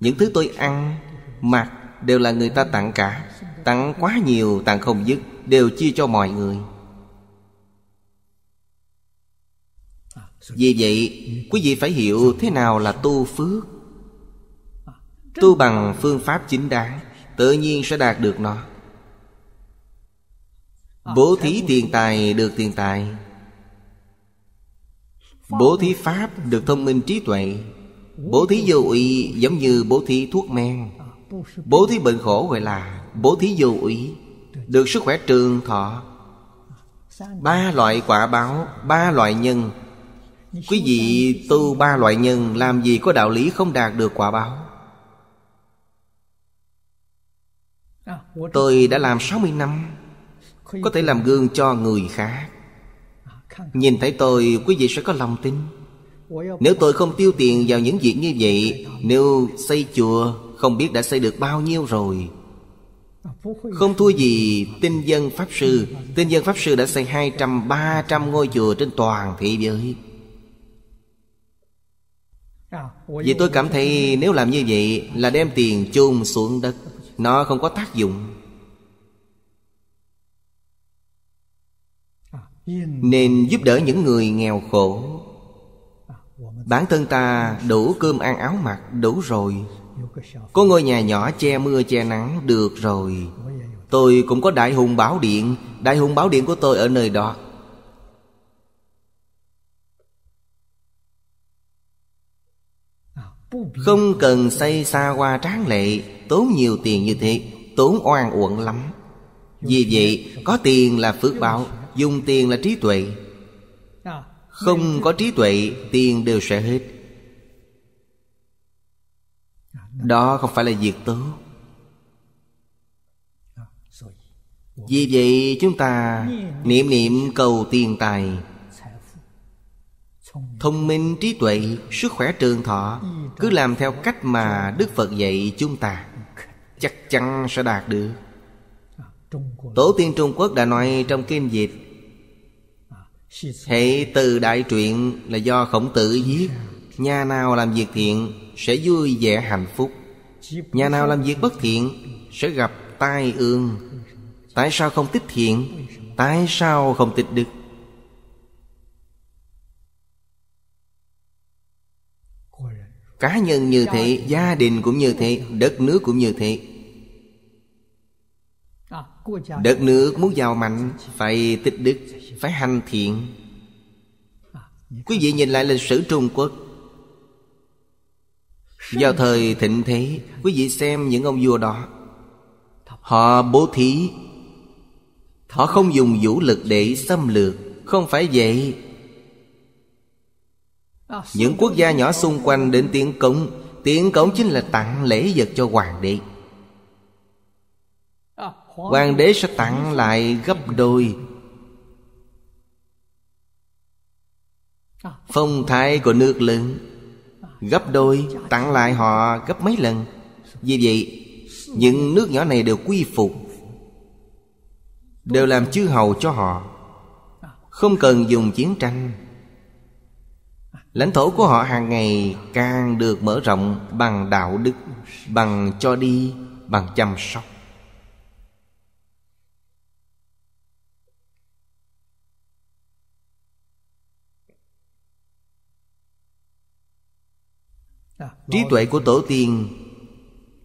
Những thứ tôi ăn, mặc đều là người ta tặng cả Tặng quá nhiều tặng không dứt Đều chia cho mọi người Vì vậy quý vị phải hiểu thế nào là tu phước Tu bằng phương pháp chính đáng Tự nhiên sẽ đạt được nó Bố thí tiền tài được tiền tài Bố thí pháp được thông minh trí tuệ Bố thí vô uy giống như bố thí thuốc men Bố thí bệnh khổ gọi là Bố thí vô ủy Được sức khỏe trường thọ Ba loại quả báo Ba loại nhân Quý vị tu ba loại nhân Làm gì có đạo lý không đạt được quả báo Tôi đã làm 60 năm Có thể làm gương cho người khác Nhìn thấy tôi quý vị sẽ có lòng tin Nếu tôi không tiêu tiền vào những việc như vậy Nếu xây chùa Không biết đã xây được bao nhiêu rồi không thua gì tinh dân Pháp Sư Tinh dân Pháp Sư đã xây 200-300 ngôi chùa trên toàn thị giới Vì tôi cảm thấy nếu làm như vậy là đem tiền chôn xuống đất Nó không có tác dụng Nên giúp đỡ những người nghèo khổ Bản thân ta đủ cơm ăn áo mặc đủ rồi có ngôi nhà nhỏ che mưa che nắng được rồi Tôi cũng có đại hùng báo điện Đại hùng báo điện của tôi ở nơi đó Không cần xây xa hoa tráng lệ Tốn nhiều tiền như thế Tốn oan uổng lắm Vì vậy có tiền là phước báo Dùng tiền là trí tuệ Không có trí tuệ Tiền đều sẽ hết đó không phải là việc tốt vì vậy chúng ta niệm niệm cầu tiền tài Thông minh trí tuệ Sức khỏe trường thọ Cứ làm theo cách mà Đức Phật dạy chúng ta Chắc chắn sẽ đạt được Tổ tiên Trung Quốc đã nói trong kinh dịch Hệ từ đại truyện là do khổng tử viết Nhà nào làm việc thiện sẽ vui vẻ hạnh phúc Nhà nào làm việc bất thiện sẽ gặp tai ương Tại sao không tích thiện? Tại sao không tích đức? Cá nhân như thế, gia đình cũng như thế, đất nước cũng như thế Đất nước muốn giàu mạnh Phải tích đức Phải hành thiện Quý vị nhìn lại lịch sử Trung Quốc vào thời thịnh thế Quý vị xem những ông vua đó Họ bố thí Họ không dùng vũ lực để xâm lược Không phải vậy Những quốc gia nhỏ xung quanh đến tiến cống Tiến cống chính là tặng lễ vật cho hoàng đế Hoàng đế sẽ tặng lại gấp đôi Phong thái của nước lớn Gấp đôi Tặng lại họ gấp mấy lần Vì vậy Những nước nhỏ này đều quy phục Đều làm chư hầu cho họ Không cần dùng chiến tranh Lãnh thổ của họ hàng ngày càng được mở rộng bằng đạo đức Bằng cho đi, bằng chăm sóc Trí tuệ của tổ tiên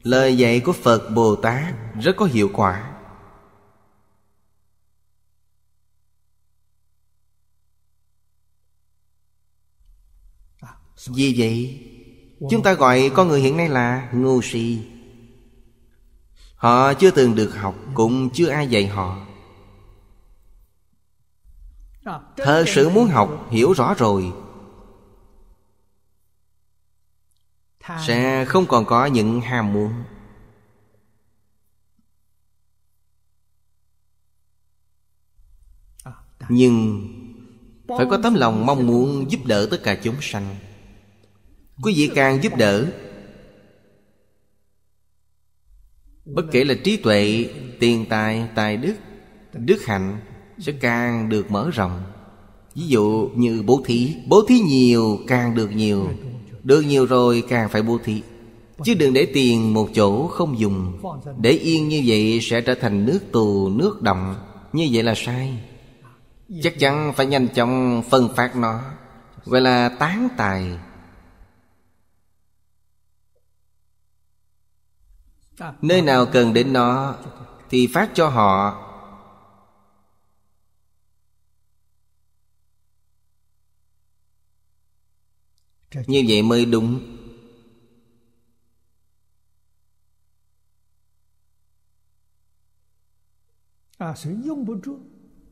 Lời dạy của Phật Bồ Tát Rất có hiệu quả Vì vậy Chúng ta gọi con người hiện nay là ngu si Họ chưa từng được học ừ. Cũng chưa ai dạy họ Thật sự muốn học Hiểu rõ rồi sẽ không còn có những ham muốn ờ, nhưng phải có tấm lòng mong muốn giúp đỡ tất cả chúng sanh quý vị càng giúp đỡ bất kể là trí tuệ tiền tài tài đức đức hạnh sẽ càng được mở rộng ví dụ như bố thí bố thí nhiều càng được nhiều được nhiều rồi càng phải bố thí Chứ đừng để tiền một chỗ không dùng Để yên như vậy sẽ trở thành nước tù, nước động Như vậy là sai Chắc chắn phải nhanh chóng phân phát nó Gọi là tán tài Nơi nào cần đến nó Thì phát cho họ Như vậy mới đúng à,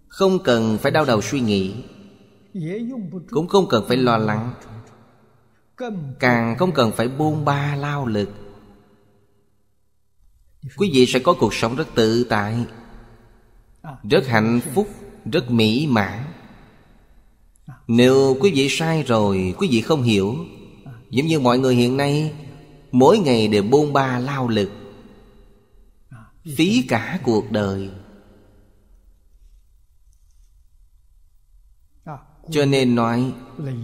Không cần phải đau đầu suy nghĩ Cũng không cần phải lo lắng Càng không cần phải buông ba lao lực dạ vâng. Quý vị sẽ có cuộc sống rất tự tại à, Rất hạnh dạ vâng. phúc Rất mỹ mãn nếu quý vị sai rồi Quý vị không hiểu Giống như mọi người hiện nay Mỗi ngày đều bôn ba lao lực Phí cả cuộc đời Cho nên nói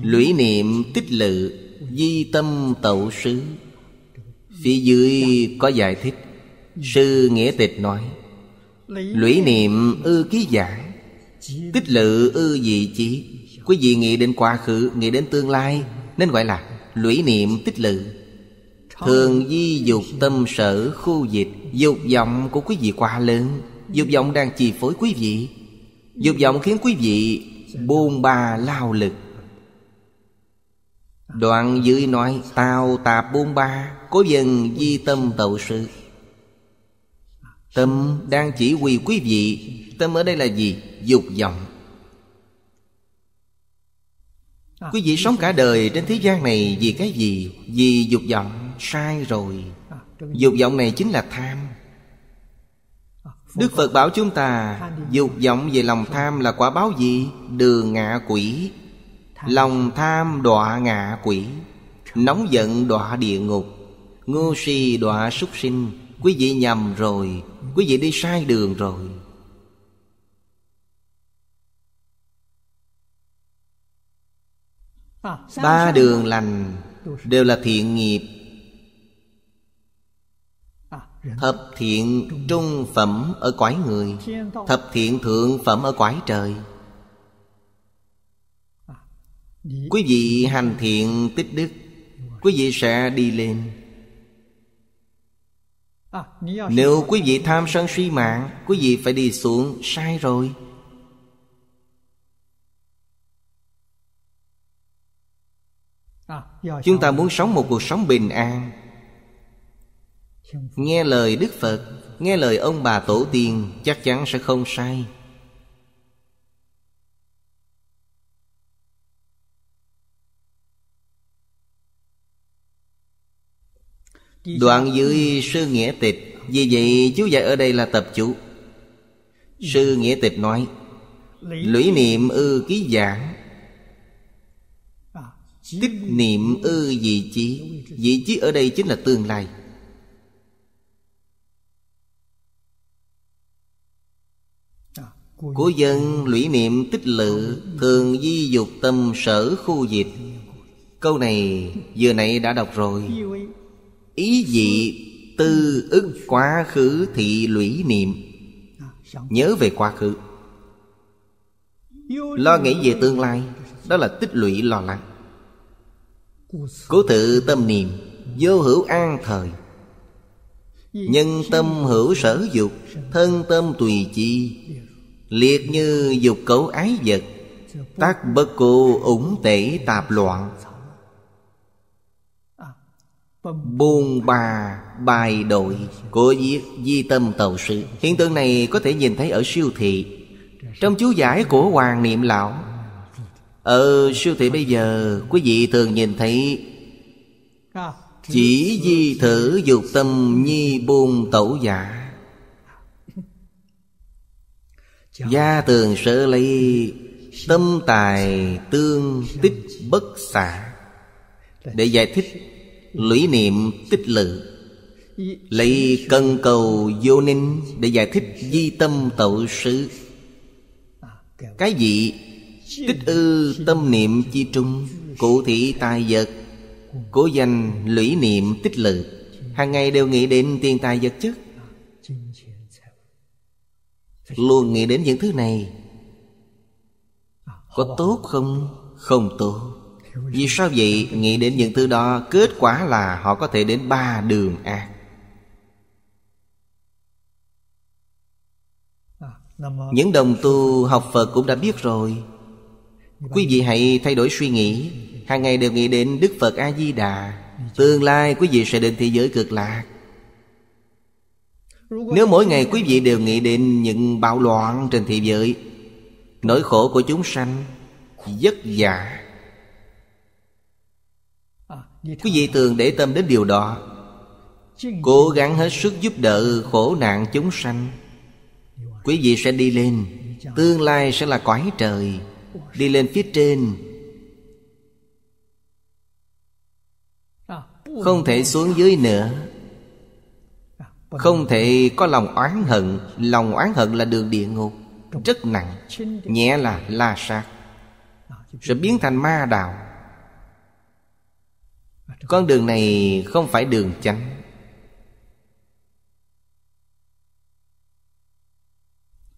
Lũy niệm tích lự Di tâm tậu sứ Phía dưới có giải thích Sư Nghĩa Tịch nói Lũy niệm ư ký giả Tích lự ư dị chí Quý vị nghĩ đến quá khứ Nghĩ đến tương lai Nên gọi là lũy niệm tích lự Thường di dục tâm sở khu dịch Dục vọng của quý vị quá lớn Dục vọng đang chi phối quý vị Dục vọng khiến quý vị Bôn ba lao lực Đoạn dưới nói Tào tạp bôn ba Cố dần di tâm tậu sự Tâm đang chỉ huy quý vị Tâm ở đây là gì? Dục vọng À, quý vị sống cả đời trên thế gian này vì cái gì? Vì dục vọng sai rồi à, Dục vọng này chính là tham à, Đức Phật bảo chúng ta Dục vọng về lòng tham là quả báo gì? Đường ngạ quỷ Lòng tham đọa ngạ quỷ Nóng giận đọa địa ngục Ngu si đọa súc sinh Quý vị nhầm rồi Quý vị đi sai đường rồi À, ba đường lành đều là thiện nghiệp à, thập thiện trung phẩm ở quái người thập thiện thượng phẩm ở quái trời à, quý vị hành thiện tích đức quý vị sẽ đi lên nếu quý vị tham sân suy mạng quý vị phải đi xuống sai rồi À. chúng ta muốn sống một cuộc sống bình an nghe lời đức phật nghe lời ông bà tổ tiên chắc chắn sẽ không sai đoạn dưới sư nghĩa tịch vì vậy chú dạy ở đây là tập chủ sư nghĩa tịch nói lũy niệm ư ký giảng Tích niệm ư vị trí Vị trí ở đây chính là tương lai của dân lũy niệm tích lự Thường di dục tâm sở khu diệt Câu này vừa nãy đã đọc rồi Ý dị tư ức quá khứ thị lũy niệm Nhớ về quá khứ Lo nghĩ về tương lai Đó là tích lũy lo lắng Cố tự tâm niệm Vô hữu an thời Nhân tâm hữu sở dục Thân tâm tùy chi Liệt như dục cấu ái vật Tác bất cụ ủng tể tạp loạn Buồn bà bài đội của di, di tâm tàu sự Hiện tượng này có thể nhìn thấy ở siêu thị Trong chú giải của Hoàng Niệm Lão ở ờ, siêu thị bây giờ Quý vị thường nhìn thấy Chỉ di thử dục tâm nhi buôn tẩu giả Gia tường sở lấy Tâm tài tương tích bất xả Để giải thích lũy niệm tích lự Lấy cân cầu vô ninh Để giải thích di tâm tẩu sự Cái gì Tích ư tâm niệm chi trung Cụ thị tài vật Cố danh lũy niệm tích lực hàng ngày đều nghĩ đến tiền tài vật chất Luôn nghĩ đến những thứ này Có tốt không? Không tốt Vì sao vậy? Nghĩ đến những thứ đó Kết quả là họ có thể đến ba đường ác Những đồng tu học Phật cũng đã biết rồi Quý vị hãy thay đổi suy nghĩ Hàng ngày đều nghĩ đến Đức Phật A-di-đà Tương lai quý vị sẽ đến thế giới cực lạc Nếu mỗi ngày quý vị đều nghĩ đến những bạo loạn trên thế giới Nỗi khổ của chúng sanh Vất vả Quý vị thường để tâm đến điều đó Cố gắng hết sức giúp đỡ khổ nạn chúng sanh Quý vị sẽ đi lên Tương lai sẽ là cõi trời Đi lên phía trên Không thể xuống dưới nữa Không thể có lòng oán hận Lòng oán hận là đường địa ngục Rất nặng Nhẹ là la sát Rồi biến thành ma đạo Con đường này không phải đường chánh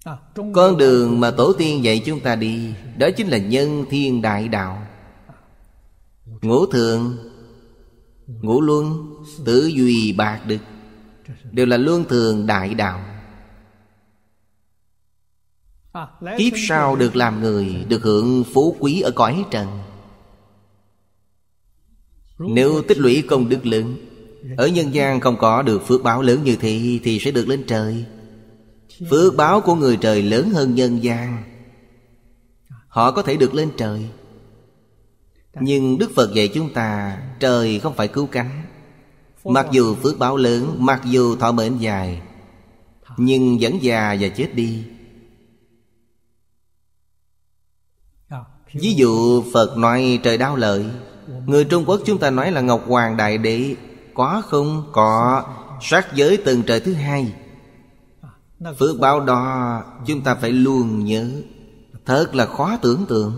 À, con đường mà tổ tiên dạy chúng ta đi đó chính là nhân thiên đại đạo à. ngũ thường ngũ luân tử duy bạc được đều là luân thường đại đạo à, kiếp sau được làm người được hưởng phú quý ở cõi trần nếu tích lũy công đức lớn ở nhân gian không có được phước báo lớn như thế thì sẽ được lên trời Phước báo của người trời lớn hơn nhân gian Họ có thể được lên trời Nhưng Đức Phật dạy chúng ta Trời không phải cứu cánh Mặc dù phước báo lớn Mặc dù thọ mệnh dài Nhưng vẫn già và chết đi Ví dụ Phật nói trời đau lợi Người Trung Quốc chúng ta nói là Ngọc Hoàng Đại Đế Có không? Có Sát giới tầng trời thứ hai Phước báo đó chúng ta phải luôn nhớ Thật là khó tưởng tượng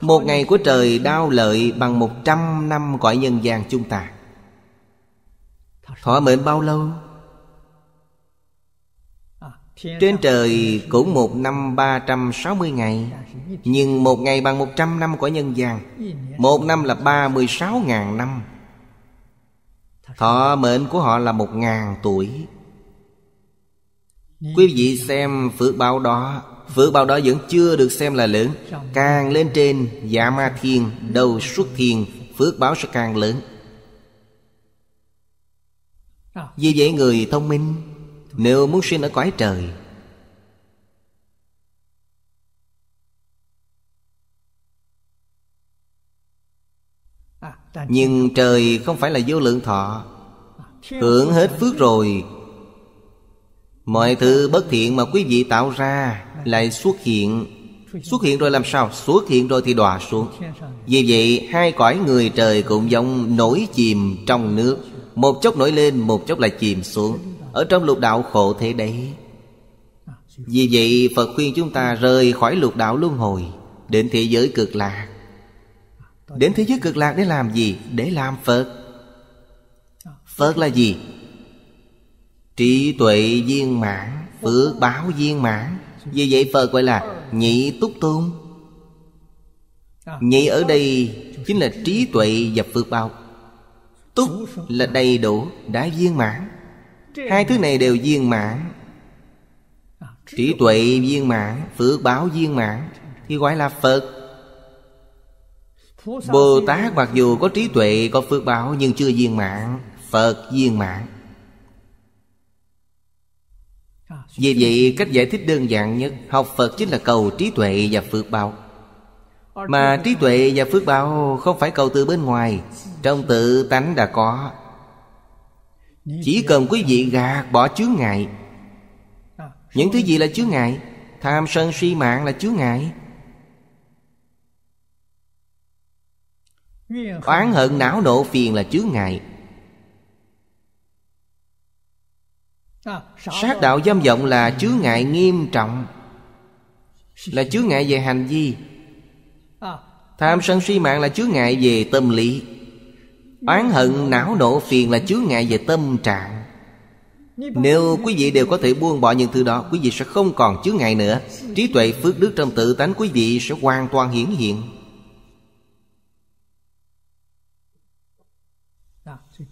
Một ngày của trời đau lợi bằng một trăm năm cõi nhân gian chúng ta Thọ mệnh bao lâu? Trên trời cũng một năm ba trăm sáu mươi ngày Nhưng một ngày bằng một trăm năm của nhân gian Một năm là ba mươi sáu ngàn năm Thọ mệnh của họ là một ngàn tuổi Quý vị xem phước báo đó Phước báo đó vẫn chưa được xem là lớn Càng lên trên dạ ma thiên Đầu xuất thiên Phước báo sẽ càng lớn Vì vậy người thông minh Nếu muốn sinh ở cõi trời Nhưng trời không phải là vô lượng thọ Hưởng hết phước rồi Mọi thứ bất thiện mà quý vị tạo ra Lại xuất hiện Xuất hiện rồi làm sao? Xuất hiện rồi thì đọa xuống Vì vậy hai cõi người trời cũng giống nổi chìm trong nước Một chốc nổi lên, một chốc lại chìm xuống Ở trong lục đạo khổ thế đấy Vì vậy Phật khuyên chúng ta rời khỏi lục đạo luân hồi Đến thế giới cực lạc Đến thế giới cực lạc để làm gì? Để làm Phật Phật là gì? Trí tuệ viên mãn Phước báo viên mãn Vì vậy Phật gọi là nhị túc tôn Nhị ở đây chính là trí tuệ và phước báo Túc là đầy đủ, đã viên mãn Hai thứ này đều viên mãn Trí tuệ viên mãn, phước báo viên mãn Thì gọi là Phật Bồ Tát mặc dù có trí tuệ, có phước báo Nhưng chưa viên mãn Phật viên mãn Vì vậy cách giải thích đơn giản nhất Học Phật chính là cầu trí tuệ và phước báo Mà trí tuệ và phước báo không phải cầu từ bên ngoài Trong tự tánh đã có Chỉ cần quý vị gạt bỏ chướng ngại Những thứ gì là chướng ngại Tham sân si mạng là chướng ngại Oán hận não nộ phiền là chướng ngại Sát đạo dâm vọng là chứa ngại nghiêm trọng Là chứa ngại về hành vi Tham sân si mạng là chứa ngại về tâm lý Oán hận não nổ phiền là chứa ngại về tâm trạng Nếu quý vị đều có thể buông bỏ những thứ đó Quý vị sẽ không còn chứa ngại nữa Trí tuệ phước đức trong tự tánh quý vị sẽ hoàn toàn hiển hiện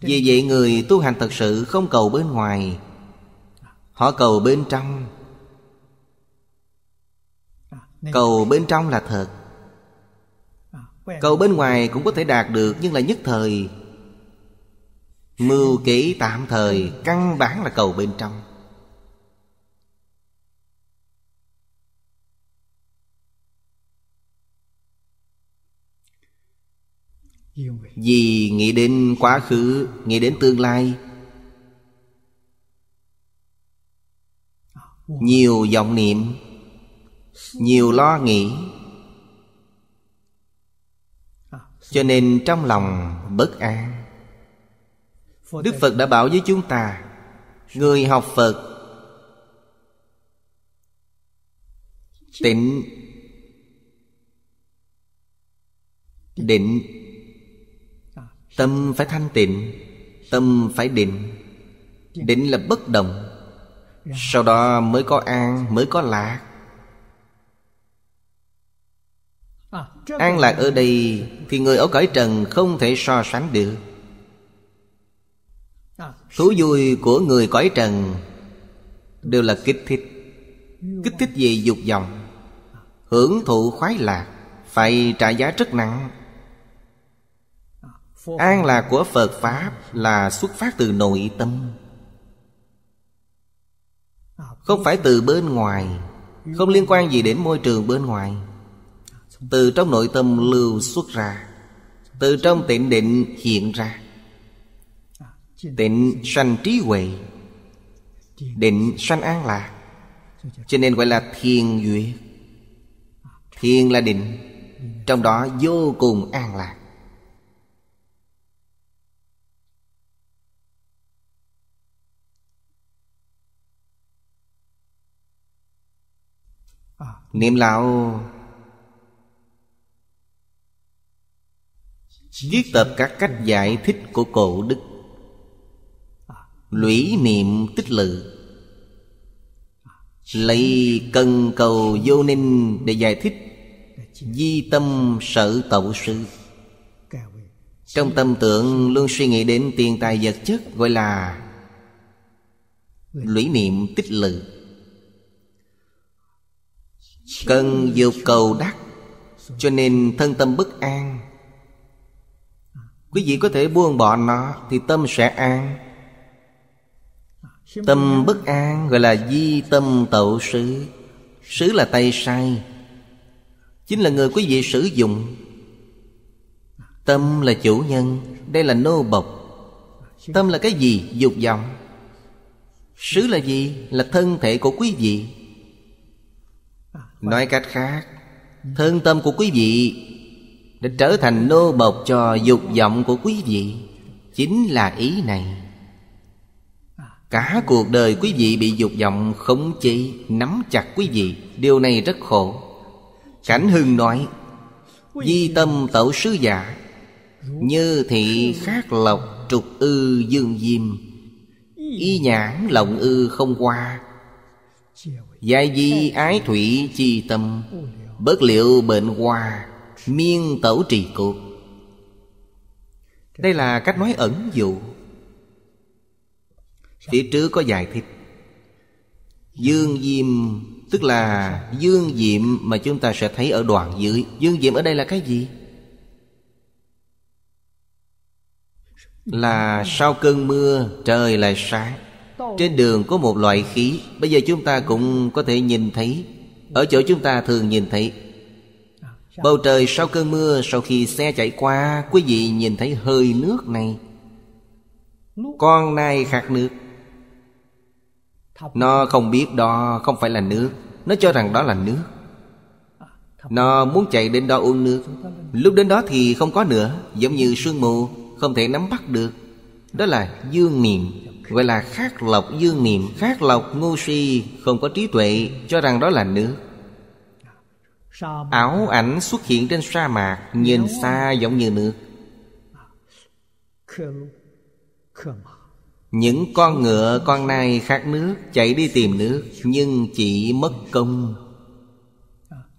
Vì vậy người tu hành thật sự không cầu bên ngoài Họ cầu bên trong Cầu bên trong là thật Cầu bên ngoài cũng có thể đạt được Nhưng là nhất thời Mưu kỹ tạm thời Căn bản là cầu bên trong Vì nghĩ đến quá khứ Nghĩ đến tương lai nhiều vọng niệm nhiều lo nghĩ cho nên trong lòng bất an đức phật đã bảo với chúng ta người học phật tịnh định tâm phải thanh tịnh tâm phải định định là bất động Dạ. sau đó mới có an mới có lạc à, an lạc ở đây thì người ở cõi trần không thể so sánh được à, thú vui của người cõi trần đều là kích thích kích thích về dục vọng hưởng thụ khoái lạc phải trả giá rất nặng à, an lạc của phật pháp là xuất phát từ nội tâm không phải từ bên ngoài Không liên quan gì đến môi trường bên ngoài Từ trong nội tâm lưu xuất ra Từ trong tịnh định hiện ra Tịnh sanh trí huệ Định sanh an lạc Cho nên gọi là thiền duyệt Thiền là định Trong đó vô cùng an lạc Niệm lão Viết tập các cách giải thích của cổ đức Lũy niệm tích lự Lấy cần cầu vô ninh để giải thích Di tâm sở tậu sư Trong tâm tưởng luôn suy nghĩ đến tiền tài vật chất Gọi là lũy niệm tích lự Cần dục cầu đắc Cho nên thân tâm bất an Quý vị có thể buông bỏ nó Thì tâm sẽ an Tâm bất an gọi là di tâm tậu sứ Sứ là tay sai Chính là người quý vị sử dụng Tâm là chủ nhân Đây là nô bộc Tâm là cái gì? Dục vọng Sứ là gì? Là thân thể của quý vị nói cách khác ừ. thân tâm của quý vị đã trở thành nô bộc cho dục vọng của quý vị chính là ý này à. cả cuộc đời quý vị bị dục vọng khống chế nắm chặt quý vị điều này rất khổ cảnh hưng nói di tâm tẩu sứ giả như thị khát lộc trục ư dương diêm y nhãn lộng ư không qua Giai di ái thủy chi tâm bất liệu bệnh hoa Miên tẩu trì cột Đây là cách nói ẩn dụ Phía trước có giải thích Dương diêm Tức là dương diệm mà chúng ta sẽ thấy ở đoạn dưới Dương diệm ở đây là cái gì? Là sau cơn mưa trời lại sáng trên đường có một loại khí Bây giờ chúng ta cũng có thể nhìn thấy Ở chỗ chúng ta thường nhìn thấy à, dạ. Bầu trời sau cơn mưa Sau khi xe chạy qua Quý vị nhìn thấy hơi nước này Con này khạc nước Nó không biết đó không phải là nước Nó cho rằng đó là nước à, Nó muốn chạy đến đó uống nước Lúc đến đó thì không có nữa Giống như sương mù Không thể nắm bắt được Đó là dương niệm Gọi là khát lọc dương niệm Khát lọc ngu si Không có trí tuệ Cho rằng đó là nước Ảo ảnh xuất hiện trên sa mạc Nhìn xa giống như nước những con ngựa con nai khát nước Chạy đi tìm nước Nhưng chỉ mất công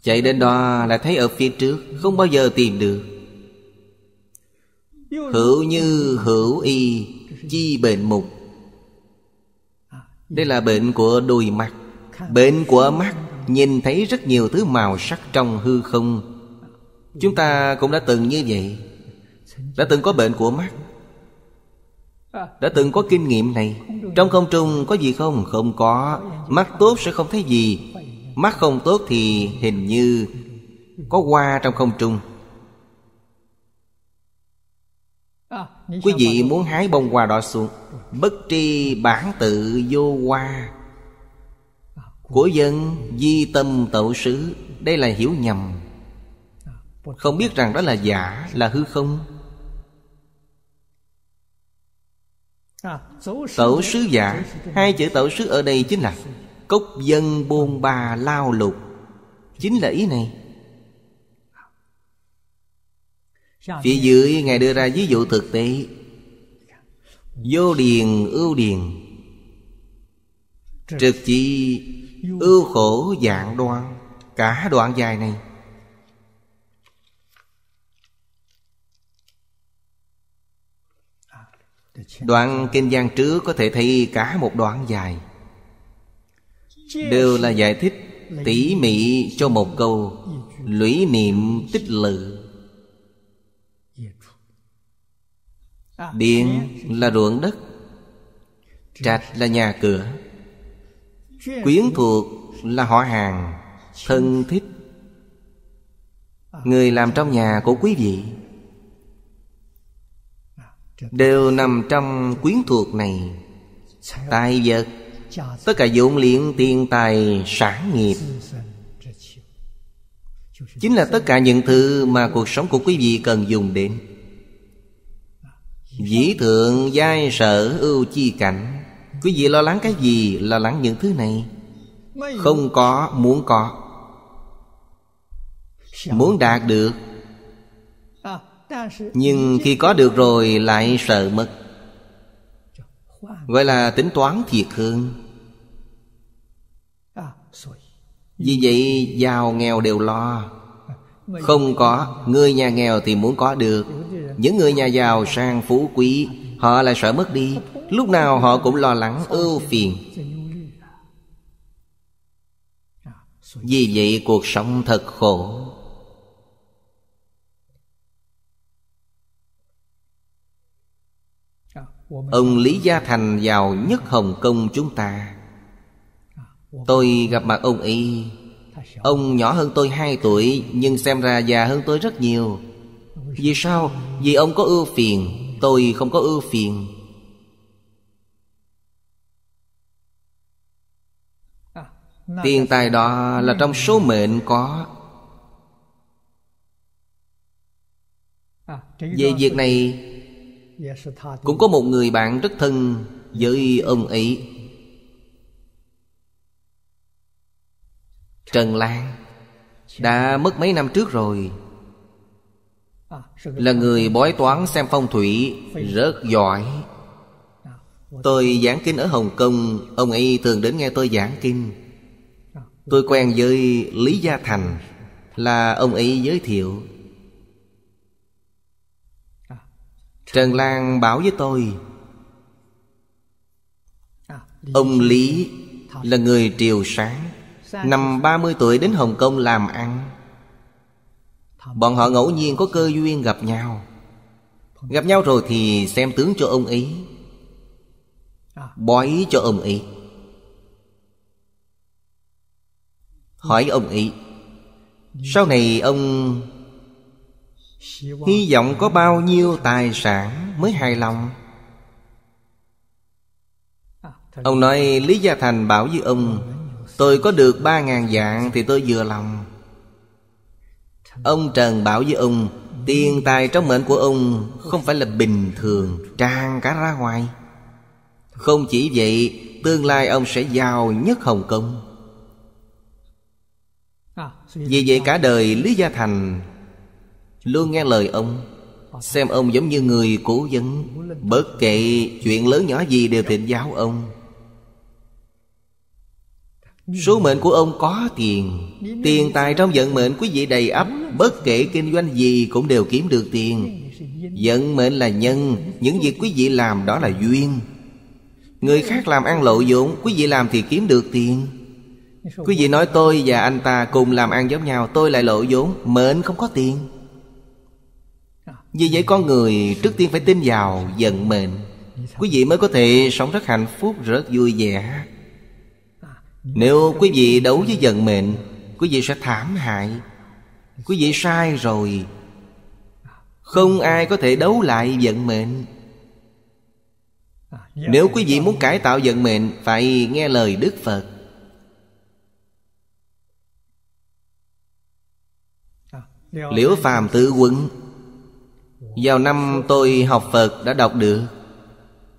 Chạy đến đó là thấy ở phía trước Không bao giờ tìm được Hữu như hữu y Chi bệnh mục đây là bệnh của đôi mắt Bệnh của mắt Nhìn thấy rất nhiều thứ màu sắc trong hư không Chúng ta cũng đã từng như vậy Đã từng có bệnh của mắt Đã từng có kinh nghiệm này Trong không trung có gì không? Không có Mắt tốt sẽ không thấy gì Mắt không tốt thì hình như Có hoa trong không trung Quý vị muốn hái bông hoa đỏ xuống Bất tri bản tự vô hoa Của dân di tâm tậu sứ Đây là hiểu nhầm Không biết rằng đó là giả Là hư không Tậu sứ giả Hai chữ tậu sứ ở đây chính là Cốc dân bôn ba lao lục Chính là ý này Phía dưới Ngài đưa ra ví dụ thực tế Vô điền ưu điền Trực chỉ ưu khổ dạng đoan Cả đoạn dài này Đoạn kinh giang trước có thể thấy cả một đoạn dài Đều là giải thích tỉ mỉ cho một câu Lũy niệm tích lự Điện là ruộng đất Trạch là nhà cửa Quyến thuộc là họ hàng Thân thích Người làm trong nhà của quý vị Đều nằm trong quyến thuộc này Tài vật Tất cả dụng liện tiền tài sản nghiệp Chính là tất cả những thứ mà cuộc sống của quý vị cần dùng đến Dĩ thượng giai sở ưu chi cảnh Quý vị lo lắng cái gì Lo lắng những thứ này Không có muốn có Muốn đạt được Nhưng khi có được rồi lại sợ mất Gọi là tính toán thiệt hơn Vì vậy giàu nghèo đều lo Không có Người nhà nghèo thì muốn có được những người nhà giàu sang phú quý Họ lại sợ mất đi Lúc nào họ cũng lo lắng ưu phiền Vì vậy cuộc sống thật khổ Ông Lý Gia Thành giàu nhất Hồng Kông chúng ta Tôi gặp mặt ông y Ông nhỏ hơn tôi hai tuổi Nhưng xem ra già hơn tôi rất nhiều vì sao? Vì ông có ưa phiền Tôi không có ưa phiền Tiền tài đó là trong số mệnh có Về việc này Cũng có một người bạn rất thân với ông ấy Trần Lan Đã mất mấy năm trước rồi À, là người bói toán xem phong thủy Rất giỏi à, Tôi giảng kinh ở Hồng Kông Ông ấy thường đến nghe tôi giảng kinh à, Tôi quen với Lý Gia Thành Là ông ấy giới thiệu Trần Lan bảo với tôi Ông Lý là người triều sáng Năm ba mươi tuổi đến Hồng Kông làm ăn Bọn họ ngẫu nhiên có cơ duyên gặp nhau Gặp nhau rồi thì xem tướng cho ông ấy Bói cho ông ấy Hỏi ông ấy Sau này ông Hy vọng có bao nhiêu tài sản mới hài lòng Ông nói Lý Gia Thành bảo với ông Tôi có được ba ngàn dạng thì tôi vừa lòng Ông Trần bảo với ông Tiền tài trong mệnh của ông Không phải là bình thường Tràn cả ra ngoài Không chỉ vậy Tương lai ông sẽ giàu nhất Hồng Kông Vì vậy cả đời Lý Gia Thành Luôn nghe lời ông Xem ông giống như người cố dân Bất kể chuyện lớn nhỏ gì đều thịnh giáo ông Số mệnh của ông có tiền Tiền tài trong vận mệnh quý vị đầy ắp Bất kể kinh doanh gì cũng đều kiếm được tiền Vận mệnh là nhân Những việc quý vị làm đó là duyên Người khác làm ăn lộ dụng Quý vị làm thì kiếm được tiền Quý vị nói tôi và anh ta cùng làm ăn giống nhau Tôi lại lộ vốn Mệnh không có tiền Vì vậy con người trước tiên phải tin vào vận mệnh Quý vị mới có thể sống rất hạnh phúc Rất vui vẻ nếu quý vị đấu với vận mệnh Quý vị sẽ thảm hại Quý vị sai rồi Không ai có thể đấu lại vận mệnh Nếu quý vị muốn cải tạo vận mệnh Phải nghe lời Đức Phật Liễu Phàm Tự Quận Vào năm tôi học Phật đã đọc được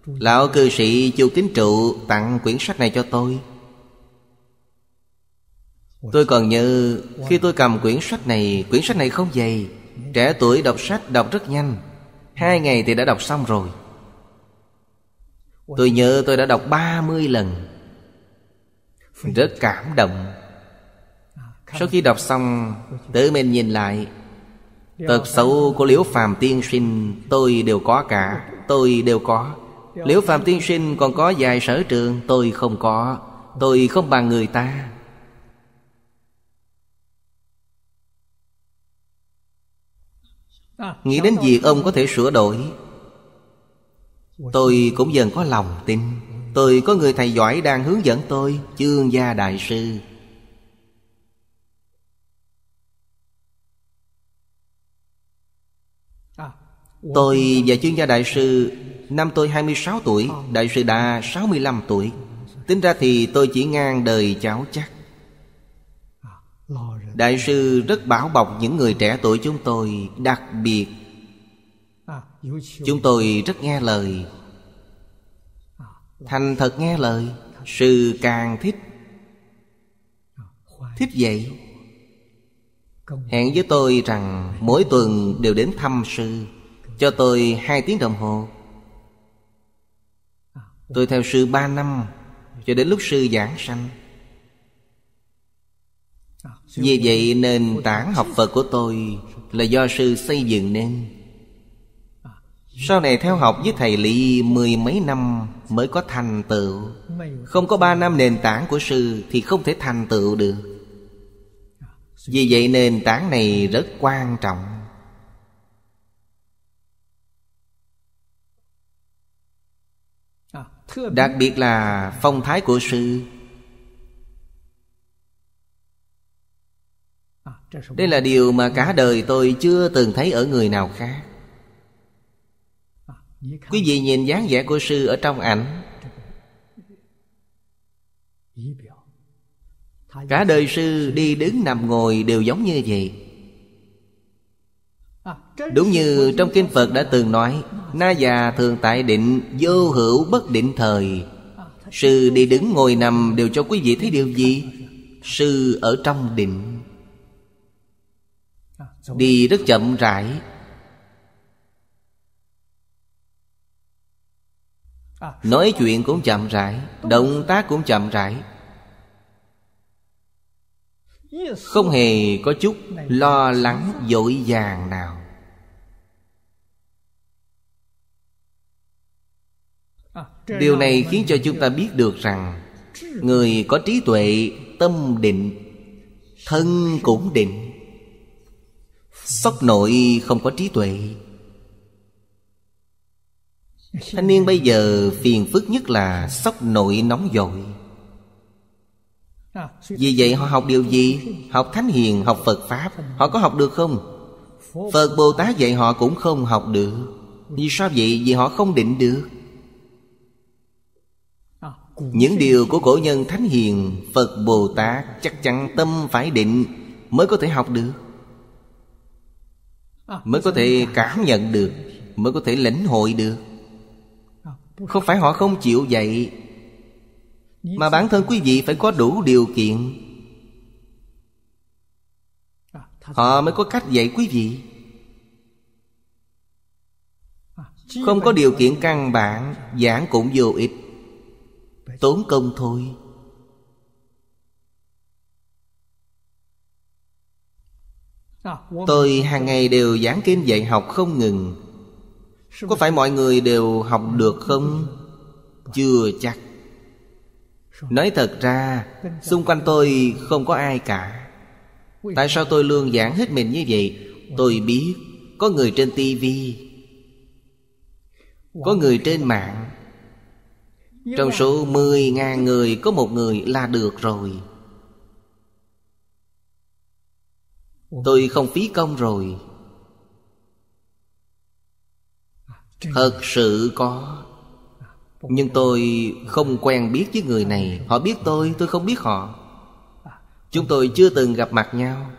Lão cư sĩ Chu Kính Trụ tặng quyển sách này cho tôi Tôi còn nhớ khi tôi cầm quyển sách này Quyển sách này không dày Trẻ tuổi đọc sách đọc rất nhanh Hai ngày thì đã đọc xong rồi Tôi nhớ tôi đã đọc 30 lần Rất cảm động Sau khi đọc xong Tự mình nhìn lại Tật xấu của Liễu Phàm Tiên Sinh Tôi đều có cả Tôi đều có Liễu Phàm Tiên Sinh còn có dài sở trường Tôi không có Tôi không bằng người ta Nghĩ đến việc ông có thể sửa đổi Tôi cũng dần có lòng tin Tôi có người thầy giỏi đang hướng dẫn tôi Chương gia đại sư Tôi và chuyên gia đại sư Năm tôi 26 tuổi Đại sư Đa 65 tuổi Tính ra thì tôi chỉ ngang đời cháu chắc Đại sư rất bảo bọc những người trẻ tuổi chúng tôi đặc biệt à, Chúng tôi rất nghe lời à, Thành thật nghe lời Sư càng thích à, Thích vậy Hẹn với tôi rằng mỗi tuần đều đến thăm sư Cho tôi hai tiếng đồng hồ Tôi theo sư ba năm Cho đến lúc sư giảng sanh vì vậy nền tảng học Phật của tôi Là do sư xây dựng nên Sau này theo học với thầy Lý Mười mấy năm mới có thành tựu Không có ba năm nền tảng của sư Thì không thể thành tựu được Vì vậy nền tảng này rất quan trọng Đặc biệt là phong thái của sư đây là điều mà cả đời tôi chưa từng thấy ở người nào khác quý vị nhìn dáng vẻ của sư ở trong ảnh cả đời sư đi đứng nằm ngồi đều giống như vậy Đúng như trong Kinh Phật đã từng nói Na già thường tại định Vô hữu bất định thời Sư đi đứng ngồi nằm Đều cho quý vị thấy điều gì Sư ở trong định Đi rất chậm rãi à. Nói chuyện cũng chậm rãi Động tác cũng chậm rãi Không hề có chút lo lắng dội vàng nào à, Điều này khiến cho chúng ta biết được rằng Người có trí tuệ tâm định Thân cũng định Sốc nội không có trí tuệ Thanh niên bây giờ phiền phức nhất là sốc nội nóng dội Vì vậy họ học điều gì? Học Thánh Hiền, học Phật Pháp Họ có học được không? Phật Bồ Tát dạy họ cũng không học được Vì sao vậy? Vì họ không định được Những điều của cổ nhân Thánh Hiền Phật Bồ Tát chắc chắn tâm phải định Mới có thể học được À, mới có thể cảm nhận được mới có thể lĩnh hội được à, không phải họ không chịu dạy mà bản thân quý vị phải có đủ điều kiện à, họ mới có cách dạy quý vị không có điều kiện căn bản giảng cũng vô ích tốn công thôi Tôi hàng ngày đều giảng kinh dạy học không ngừng Có phải mọi người đều học được không? Chưa chắc Nói thật ra Xung quanh tôi không có ai cả Tại sao tôi luôn giảng hết mình như vậy? Tôi biết Có người trên tivi Có người trên mạng Trong số 10.000 người Có một người là được rồi Tôi không phí công rồi Thật sự có Nhưng tôi không quen biết với người này Họ biết tôi, tôi không biết họ Chúng tôi chưa từng gặp mặt nhau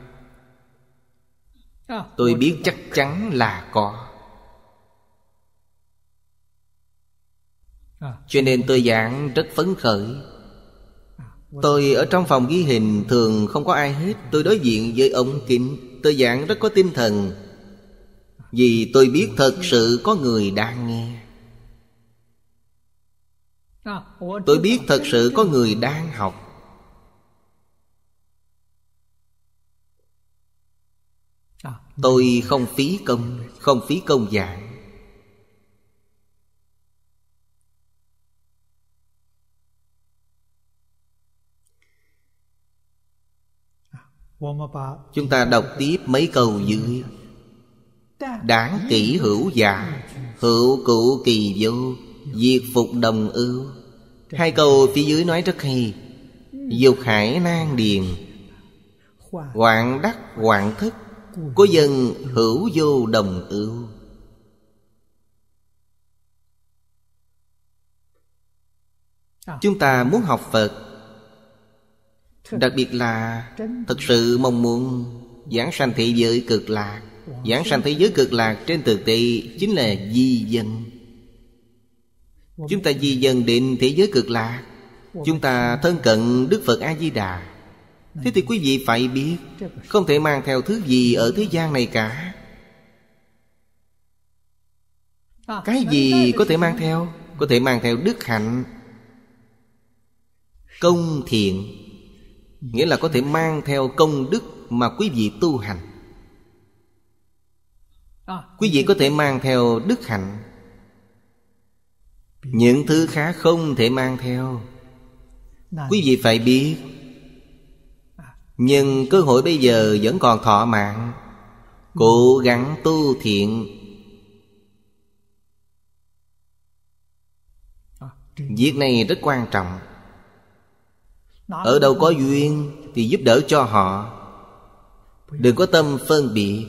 Tôi biết chắc chắn là có Cho nên tôi giảng rất phấn khởi Tôi ở trong phòng ghi hình thường không có ai hết Tôi đối diện với ông kính Tôi giảng rất có tinh thần Vì tôi biết thật sự có người đang nghe Tôi biết thật sự có người đang học Tôi không phí công Không phí công giảng Chúng ta đọc tiếp mấy câu dưới Đáng kỹ hữu giả Hữu cụ kỳ vô Diệt phục đồng ưu Hai câu phía dưới nói rất hay Dục hải nan điền Hoạn đắc hoạn thức Cố dân hữu vô đồng ưu Chúng ta muốn học Phật Đặc biệt là Thực sự mong muốn Giảng sanh thế giới cực lạc Giảng sanh thế giới cực lạc trên thực tế Chính là di dân Chúng ta di dân đến thế giới cực lạc Chúng ta thân cận Đức Phật A-di-đà Thế thì quý vị phải biết Không thể mang theo thứ gì ở thế gian này cả Cái gì có thể mang theo Có thể mang theo đức hạnh Công thiện nghĩa là có thể mang theo công đức mà quý vị tu hành à, quý vị có thể mang theo đức hạnh những thứ khác không thể mang theo quý vị phải biết à. nhưng cơ hội bây giờ vẫn còn thọ mạng cố gắng tu thiện à, việc này rất quan trọng ở đâu có duyên Thì giúp đỡ cho họ Đừng có tâm phân biệt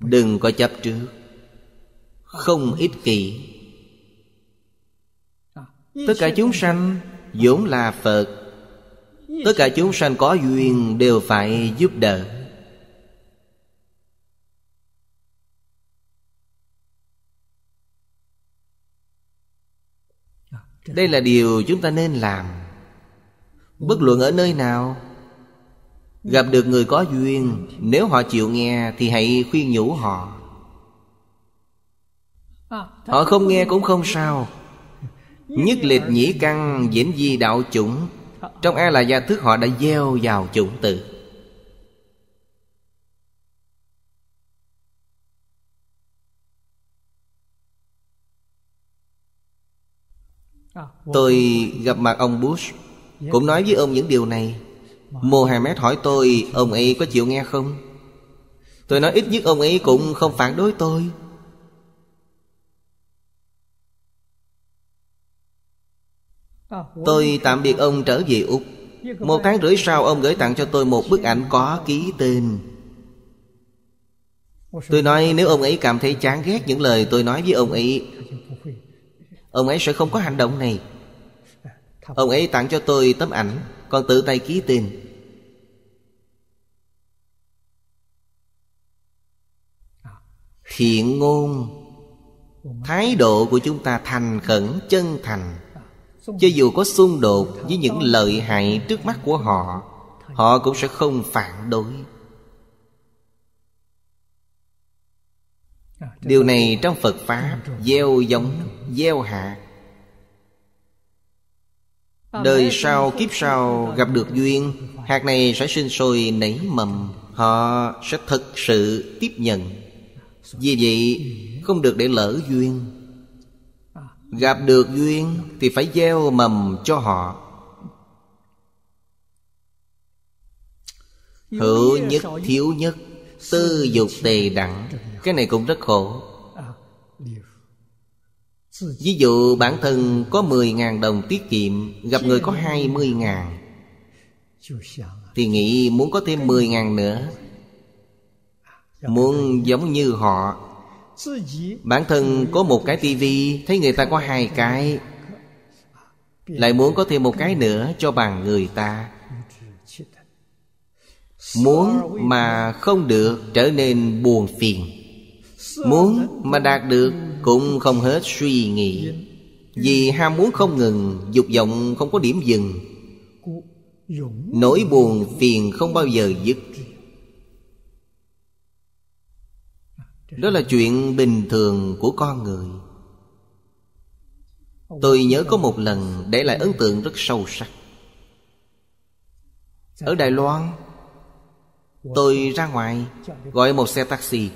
Đừng có chấp trước Không ích kỷ Tất cả chúng sanh vốn là Phật Tất cả chúng sanh có duyên đều phải giúp đỡ Đây là điều chúng ta nên làm Bất luận ở nơi nào Gặp được người có duyên Nếu họ chịu nghe Thì hãy khuyên nhủ họ à, Họ không nghe cũng không sao Nhất lịch nhĩ căn diễn di đạo chủng Trong A là gia thức họ đã gieo vào chủng tự à, Tôi gặp mặt ông Bush cũng nói với ông những điều này Mohammed hỏi tôi Ông ấy có chịu nghe không Tôi nói ít nhất ông ấy cũng không phản đối tôi Tôi tạm biệt ông trở về Úc Một tháng rưỡi sau ông gửi tặng cho tôi một bức ảnh có ký tên Tôi nói nếu ông ấy cảm thấy chán ghét những lời tôi nói với ông ấy Ông ấy sẽ không có hành động này Ông ấy tặng cho tôi tấm ảnh Còn tự tay ký tên à. Thiện ngôn Thái độ của chúng ta thành khẩn chân thành à, Cho dù có xung đột với những lợi hại trước mắt của họ Họ cũng sẽ không phản đối à, Điều này trong Phật Pháp Gieo giống, gieo hạt Đời sau kiếp sau gặp được duyên Hạt này sẽ sinh sôi nảy mầm Họ sẽ thực sự tiếp nhận Vì vậy không được để lỡ duyên Gặp được duyên thì phải gieo mầm cho họ Hữu à, nhất thiếu nhất Tư dục tề đẳng Cái này cũng rất khổ Ví dụ bản thân có 10.000 đồng tiết kiệm Gặp người có 20.000 Thì nghĩ muốn có thêm 10.000 nữa Muốn giống như họ Bản thân có một cái tivi Thấy người ta có hai cái Lại muốn có thêm một cái nữa cho bằng người ta Muốn mà không được trở nên buồn phiền Muốn mà đạt được cũng không hết suy nghĩ Vì ham muốn không ngừng Dục vọng không có điểm dừng Nỗi buồn phiền không bao giờ dứt Đó là chuyện bình thường của con người Tôi nhớ có một lần để lại ấn tượng rất sâu sắc Ở Đài Loan Tôi ra ngoài Gọi một xe taxi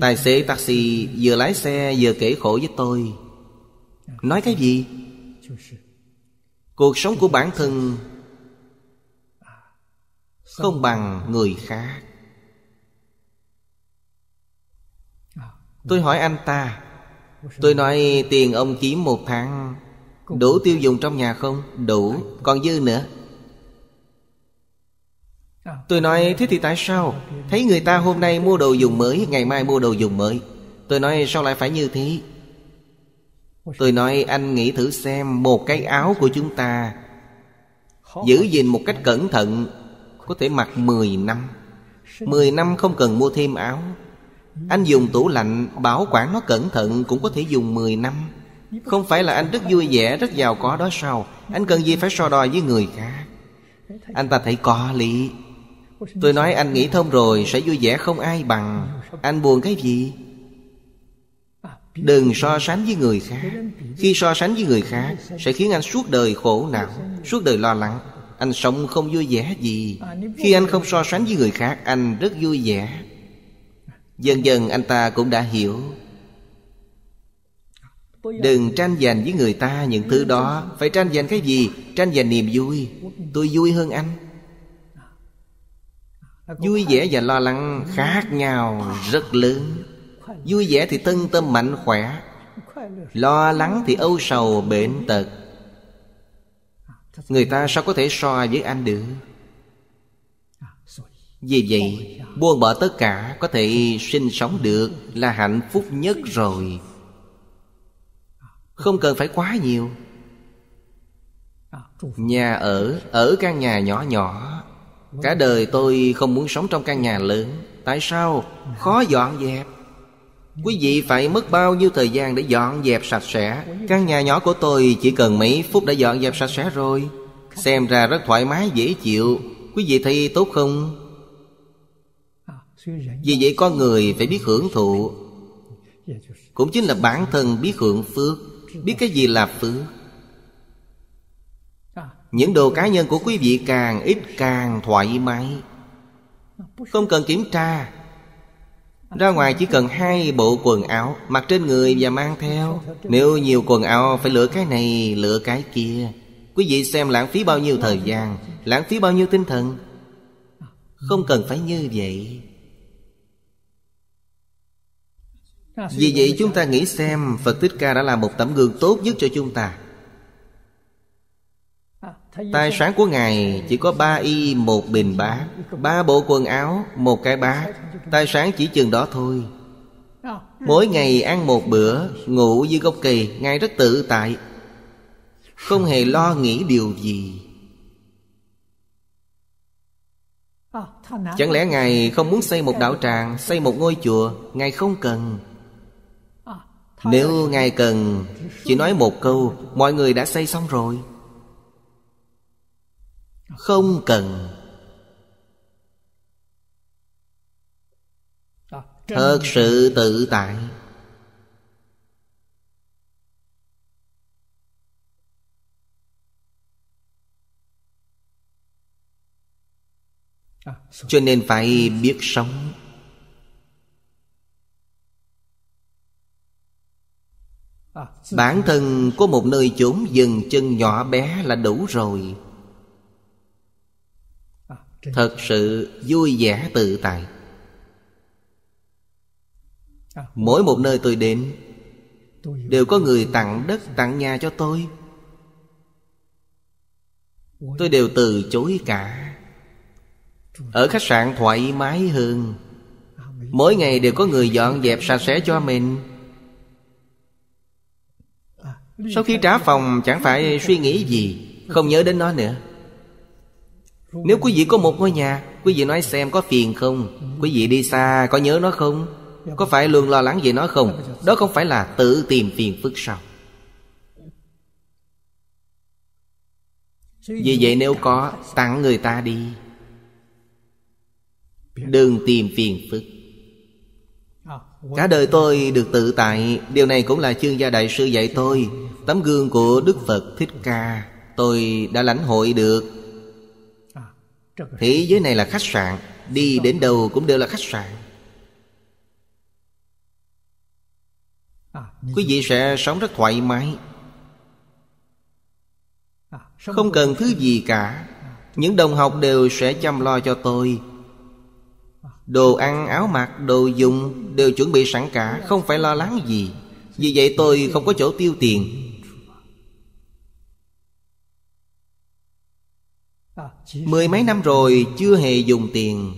Tài xế taxi vừa lái xe vừa kể khổ với tôi Nói cái gì? Cuộc sống của bản thân Không bằng người khác Tôi hỏi anh ta Tôi nói tiền ông kiếm một tháng Đủ tiêu dùng trong nhà không? Đủ Còn dư nữa Tôi nói thế thì tại sao Thấy người ta hôm nay mua đồ dùng mới Ngày mai mua đồ dùng mới Tôi nói sao lại phải như thế Tôi nói anh nghĩ thử xem Một cái áo của chúng ta Giữ gìn một cách cẩn thận Có thể mặc 10 năm 10 năm không cần mua thêm áo Anh dùng tủ lạnh Bảo quản nó cẩn thận Cũng có thể dùng 10 năm Không phải là anh rất vui vẻ Rất giàu có đó sao Anh cần gì phải so đo với người khác Anh ta thấy có lý Tôi nói anh nghĩ thông rồi Sẽ vui vẻ không ai bằng Anh buồn cái gì à, Đừng so sánh với người khác Khi so sánh với người khác Sẽ khiến anh suốt đời khổ não Suốt đời lo lắng Anh sống không vui vẻ gì à, Khi anh không so sánh với người khác Anh rất vui vẻ Dần dần anh ta cũng đã hiểu Đừng à, tranh giành với người ta những thứ đó Phải tranh giành cái gì? Tranh giành niềm vui Tôi vui hơn anh vui vẻ và lo lắng khác nhau rất lớn vui vẻ thì tân tâm mạnh khỏe lo lắng thì âu sầu bệnh tật người ta sao có thể so với anh được vì vậy buông bỏ tất cả có thể sinh sống được là hạnh phúc nhất rồi không cần phải quá nhiều nhà ở ở căn nhà nhỏ nhỏ Cả đời tôi không muốn sống trong căn nhà lớn Tại sao? Khó dọn dẹp Quý vị phải mất bao nhiêu thời gian để dọn dẹp sạch sẽ Căn nhà nhỏ của tôi chỉ cần mấy phút đã dọn dẹp sạch sẽ rồi Xem ra rất thoải mái dễ chịu Quý vị thấy tốt không? Vì vậy con người phải biết hưởng thụ Cũng chính là bản thân biết hưởng phước Biết cái gì là phước những đồ cá nhân của quý vị càng ít càng thoải mái không cần kiểm tra ra ngoài chỉ cần hai bộ quần áo mặc trên người và mang theo nếu nhiều quần áo phải lựa cái này lựa cái kia quý vị xem lãng phí bao nhiêu thời gian lãng phí bao nhiêu tinh thần không cần phải như vậy vì vậy chúng ta nghĩ xem Phật Thích Ca đã là một tấm gương tốt nhất cho chúng ta Tài sản của Ngài chỉ có ba y một bình bát Ba bộ quần áo một cái bát Tài sản chỉ chừng đó thôi Mỗi ngày ăn một bữa Ngủ dưới gốc kỳ, Ngài rất tự tại Không hề lo nghĩ điều gì ờ, Chẳng lẽ Ngài không muốn xây một đạo tràng Xây một ngôi chùa Ngài không cần ờ, Nếu Ngài cần Chỉ nói một câu Mọi người đã xây xong rồi không cần thật sự tự tại cho nên phải biết sống bản thân có một nơi chốn dừng chân nhỏ bé là đủ rồi thật sự vui vẻ tự tại à, mỗi một nơi tôi đến đều có người tặng đất tặng nhà cho tôi tôi đều từ chối cả ở khách sạn thoải mái hơn à, mỗi ngày đều có người dọn dẹp sạch sẽ cho mình à, sau khi trả phòng chẳng phải suy nghĩ gì không nhớ đến nó nữa nếu quý vị có một ngôi nhà Quý vị nói xem có phiền không Quý vị đi xa có nhớ nó không Có phải luôn lo lắng về nó không Đó không phải là tự tìm phiền phức sao Vì vậy nếu có Tặng người ta đi Đừng tìm phiền phức Cả đời tôi được tự tại Điều này cũng là chương gia đại sư dạy tôi Tấm gương của Đức Phật Thích Ca Tôi đã lãnh hội được Thế giới này là khách sạn Đi đến đâu cũng đều là khách sạn à, Quý vị sẽ sống rất thoải mái à, Không cần thứ gì cả Những đồng học đều sẽ chăm lo cho tôi à. Đồ ăn, áo mặc, đồ dùng Đều chuẩn bị sẵn cả Không phải lo lắng gì Vì vậy tôi không có chỗ tiêu tiền Mười mấy năm rồi chưa hề dùng tiền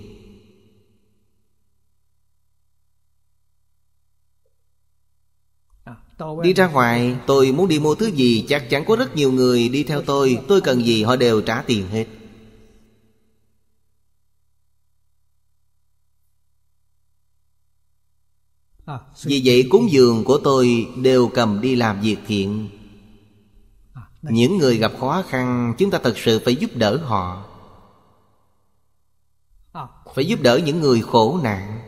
Đi ra ngoài tôi muốn đi mua thứ gì Chắc chắn có rất nhiều người đi theo tôi Tôi cần gì họ đều trả tiền hết Vì vậy cúng dường của tôi đều cầm đi làm việc thiện những người ừ. gặp khó khăn chúng ta thật sự phải giúp đỡ họ à. phải giúp đỡ những người khổ nạn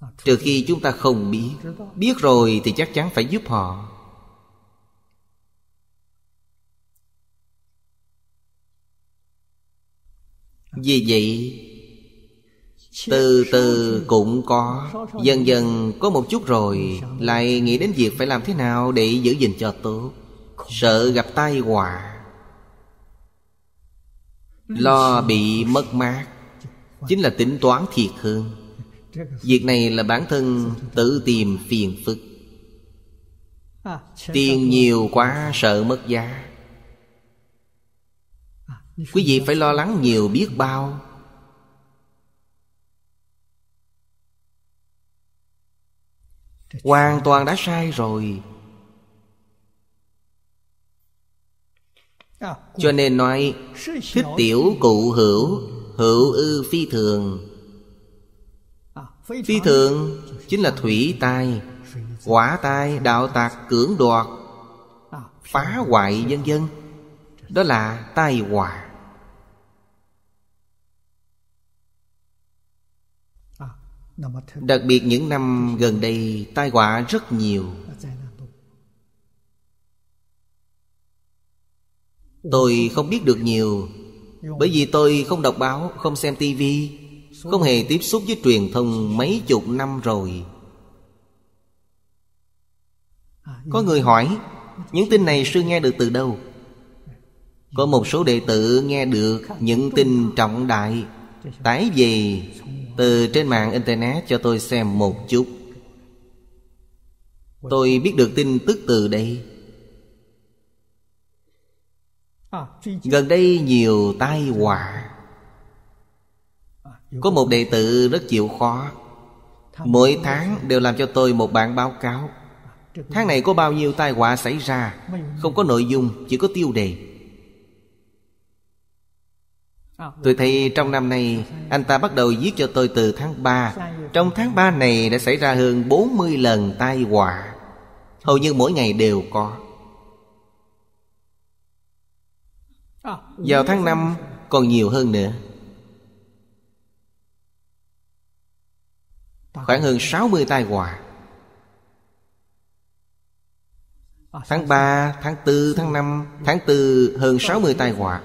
à, trừ khi chúng ta không biết biết rồi thì chắc chắn phải giúp họ vì vậy từ từ cũng có dần dần có một chút rồi lại nghĩ đến việc phải làm thế nào để giữ gìn cho tốt Sợ gặp tai họa Lo bị mất mát Chính là tính toán thiệt hơn Việc này là bản thân tự tìm phiền phức Tiền nhiều quá sợ mất giá Quý vị phải lo lắng nhiều biết bao Hoàn toàn đã sai rồi cho nên nói thích tiểu cụ hữu hữu ư phi thường phi thường chính là thủy tai quả tai đạo tạc cưỡng đoạt phá hoại dân dân đó là tai họa đặc biệt những năm gần đây tai họa rất nhiều Tôi không biết được nhiều Bởi vì tôi không đọc báo, không xem tivi Không hề tiếp xúc với truyền thông mấy chục năm rồi Có người hỏi Những tin này sư nghe được từ đâu? Có một số đệ tử nghe được những tin trọng đại Tái về từ trên mạng Internet cho tôi xem một chút Tôi biết được tin tức từ đây À, Gần đây nhiều tai họa à, Có một đệ tử rất chịu khó Mỗi tháng đều làm cho tôi một bản báo cáo à, Tháng này có bao nhiêu tai họa xảy ra Không có nội dung, chỉ có tiêu đề Tôi thấy trong năm nay dạ, dạ. Anh ta bắt đầu viết cho tôi từ tháng 3 Trong tháng 3 này đã xảy ra hơn 40 lần tai họa Hầu như mỗi ngày đều có À. Vào tháng 5 còn nhiều hơn nữa Khoảng hơn 60 tai họa à, Tháng 3, tháng 4, tháng 5 Tháng 4 hơn 60 tai họa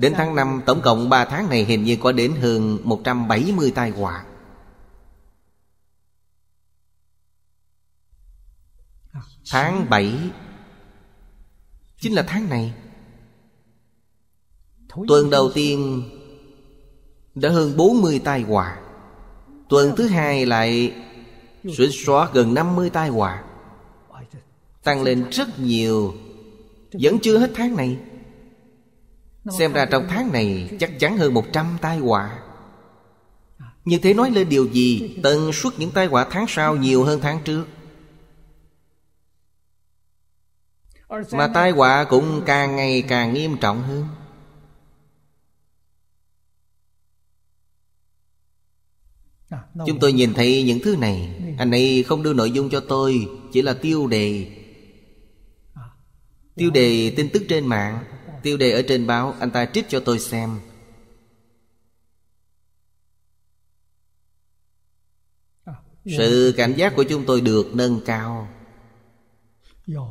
Đến tháng 5 tổng cộng 3 tháng này hình như có đến hơn 170 tai họa à, Tháng 7 Chính là tháng này Tuần đầu tiên Đã hơn 40 tai họa Tuần thứ hai lại Suýt xóa gần 50 tai họa Tăng lên rất nhiều Vẫn chưa hết tháng này Xem ra trong tháng này chắc chắn hơn 100 tai họa Như thế nói lên điều gì Tần suất những tai họa tháng sau nhiều hơn tháng trước Mà tai họa cũng càng ngày càng nghiêm trọng hơn À, chúng tôi nhìn thấy những thứ này Anh ấy không đưa nội dung cho tôi Chỉ là tiêu đề à, Tiêu đề tin tức trên mạng Tiêu đề ở trên báo Anh ta trích cho tôi xem à, Sự cảm giác của chúng tôi được nâng cao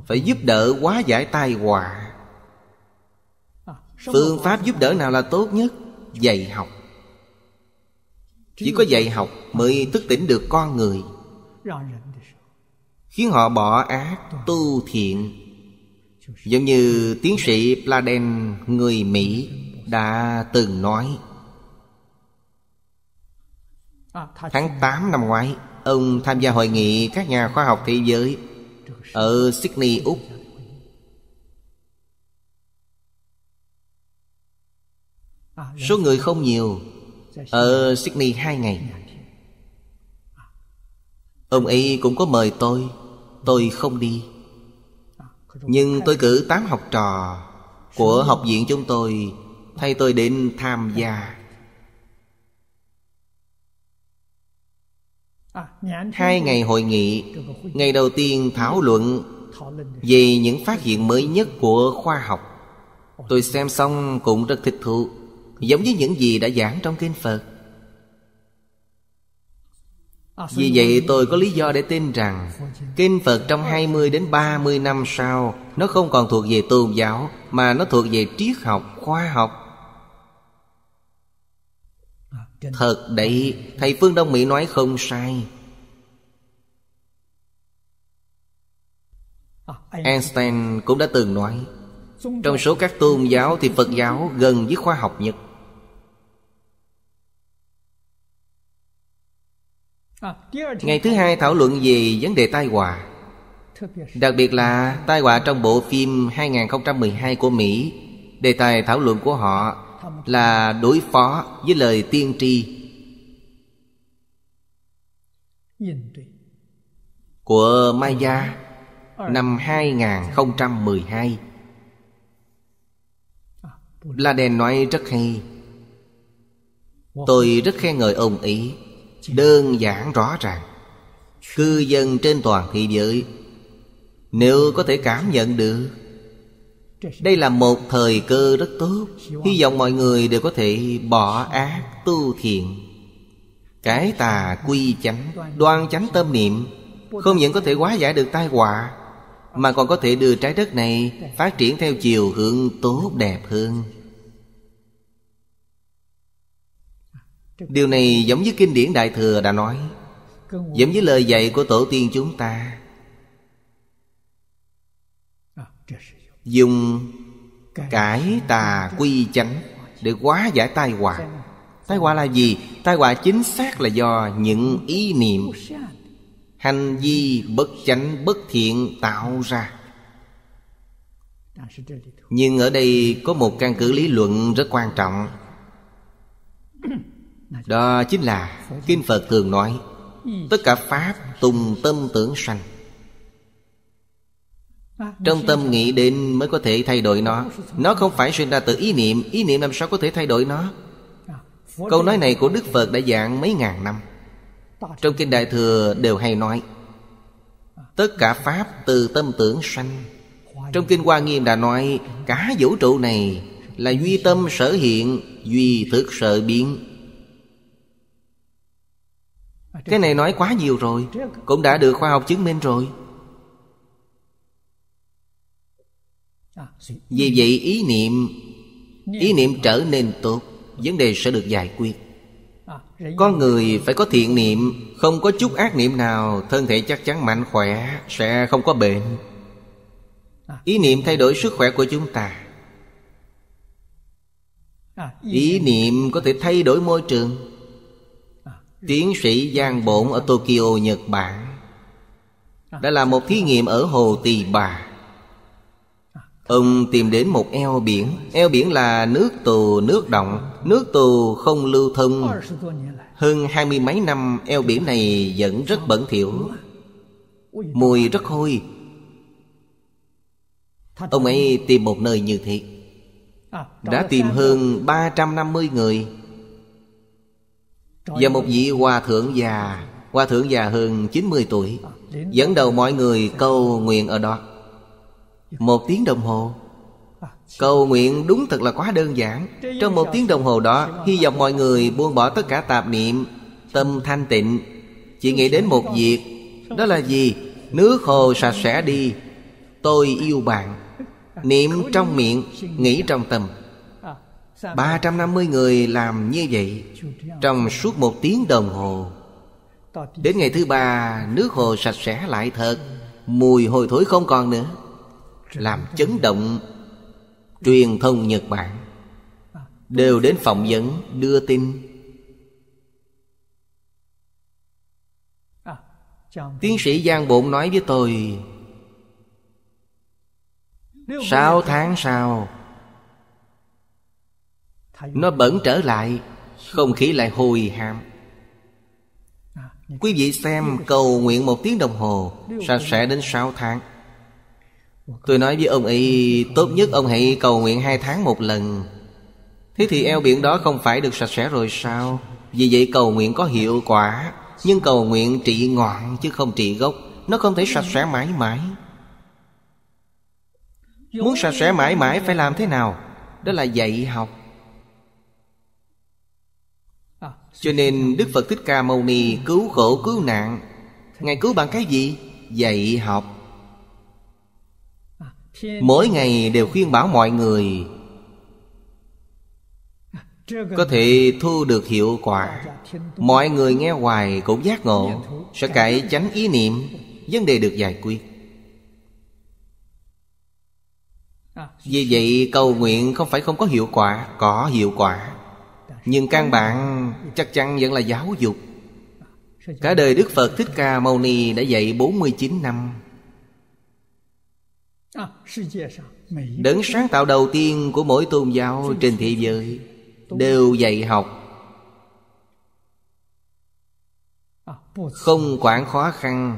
Phải giúp đỡ quá giải tai họa Phương pháp giúp đỡ nào là tốt nhất Dạy học chỉ có dạy học mới thức tỉnh được con người Khiến họ bỏ ác tu thiện Giống như tiến sĩ Pladen người Mỹ đã từng nói Tháng 8 năm ngoái Ông tham gia hội nghị các nhà khoa học thế giới Ở Sydney, Úc Số người không nhiều ở ờ, Sydney hai ngày Ông ấy cũng có mời tôi Tôi không đi Nhưng tôi cử tám học trò Của học viện chúng tôi Thay tôi đến tham gia Hai ngày hội nghị Ngày đầu tiên thảo luận Về những phát hiện mới nhất của khoa học Tôi xem xong cũng rất thích thú Giống với những gì đã giảng trong kinh Phật Vì vậy tôi có lý do để tin rằng Kinh Phật trong 20 đến 30 năm sau Nó không còn thuộc về tôn giáo Mà nó thuộc về triết học, khoa học Thật đấy Thầy Phương Đông Mỹ nói không sai Einstein cũng đã từng nói Trong số các tôn giáo thì Phật giáo gần với khoa học nhất À, ngày thứ hai thảo luận về vấn đề tai họa đặc biệt là tai họa trong bộ phim 2012 của mỹ đề tài thảo luận của họ là đối phó với lời tiên tri của Maya ờ. năm 2012 à, La Đen nói rất hay Tôi rất khen ngợi ông ấy đơn giản rõ ràng cư dân trên toàn thế giới nếu có thể cảm nhận được đây là một thời cơ rất tốt hy vọng mọi người đều có thể bỏ ác tu thiện cái tà quy chánh đoan chánh tâm niệm không những có thể hóa giải được tai họa mà còn có thể đưa trái đất này phát triển theo chiều hướng tốt đẹp hơn điều này giống với kinh điển đại thừa đã nói giống với lời dạy của tổ tiên chúng ta dùng cải tà quy chánh để hóa giải tai họa tai họa là gì tai họa chính xác là do những ý niệm hành vi bất chánh bất thiện tạo ra nhưng ở đây có một căn cứ lý luận rất quan trọng đó chính là Kinh Phật thường nói Tất cả Pháp tùng tâm tưởng sanh Trong tâm nghĩ đến mới có thể thay đổi nó Nó không phải sinh ra từ ý niệm Ý niệm làm sao có thể thay đổi nó Câu nói này của Đức Phật đã giảng mấy ngàn năm Trong Kinh Đại Thừa đều hay nói Tất cả Pháp từ tâm tưởng sanh Trong Kinh Hoa Nghiêm đã nói Cả vũ trụ này là duy tâm sở hiện Duy thực sở biến cái này nói quá nhiều rồi cũng đã được khoa học chứng minh rồi vì vậy ý niệm ý niệm trở nên tốt vấn đề sẽ được giải quyết con người phải có thiện niệm không có chút ác niệm nào thân thể chắc chắn mạnh khỏe sẽ không có bệnh ý niệm thay đổi sức khỏe của chúng ta ý niệm có thể thay đổi môi trường Tiến sĩ Giang Bổn ở Tokyo, Nhật Bản Đã làm một thí nghiệm ở Hồ Tỳ Bà Ông tìm đến một eo biển Eo biển là nước tù nước động Nước tù không lưu thông Hơn hai mươi mấy năm eo biển này vẫn rất bẩn thỉu Mùi rất hôi Ông ấy tìm một nơi như thế Đã tìm hơn 350 người và một vị hòa thượng già Hòa thượng già hơn 90 tuổi Dẫn đầu mọi người cầu nguyện ở đó Một tiếng đồng hồ à, Cầu nguyện đúng thật là quá đơn giản Trong một tiếng đồng hồ đó Hy vọng mọi người buông bỏ tất cả tạp niệm Tâm thanh tịnh Chỉ nghĩ đến một việc Đó là gì? Nước hồ sạch sẽ đi Tôi yêu bạn Niệm trong miệng Nghĩ trong tâm 350 người làm như vậy Trong suốt một tiếng đồng hồ Đến ngày thứ ba Nước hồ sạch sẽ lại thật Mùi hồi thối không còn nữa Làm chấn động Truyền thông Nhật Bản à, Đều đến phỏng vấn Đưa tin à, Tiến sĩ Giang Bộn nói với tôi Sáu tháng sau nó bẩn trở lại không khí lại hôi hàm quý vị xem cầu nguyện một tiếng đồng hồ sạch sẽ đến 6 tháng tôi nói với ông ấy tốt nhất ông hãy cầu nguyện hai tháng một lần thế thì eo biển đó không phải được sạch sẽ rồi sao vì vậy cầu nguyện có hiệu quả nhưng cầu nguyện trị ngọn chứ không trị gốc nó không thể sạch sẽ mãi mãi muốn sạch sẽ mãi mãi phải làm thế nào đó là dạy học Cho nên Đức Phật Thích Ca Mâu Ni cứu khổ cứu nạn Ngài cứu bằng cái gì? Dạy học Mỗi ngày đều khuyên bảo mọi người Có thể thu được hiệu quả Mọi người nghe hoài cũng giác ngộ Sẽ cải tránh ý niệm Vấn đề được giải quyết Vì vậy cầu nguyện không phải không có hiệu quả Có hiệu quả nhưng căn bản chắc chắn vẫn là giáo dục Cả đời Đức Phật Thích Ca Mâu Ni đã dạy 49 năm Đấng sáng tạo đầu tiên của mỗi tôn giáo trên thế giới Đều dạy học Không quản khó khăn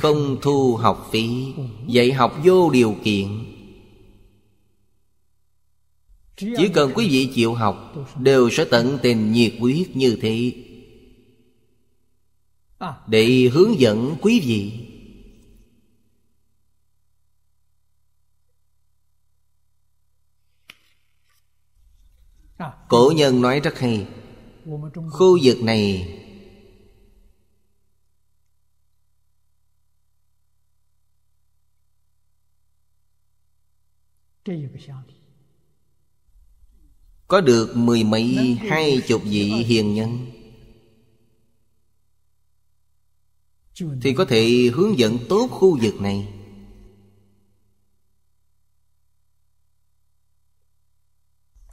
Không thu học phí Dạy học vô điều kiện Chỉ cần quý vị chịu học Đều sẽ tận tình nhiệt huyết như thế Để hướng dẫn quý vị Cổ nhân nói rất hay Khu vực này Có được mười mấy hai chục vị hiền nhân Thì có thể hướng dẫn tốt khu vực này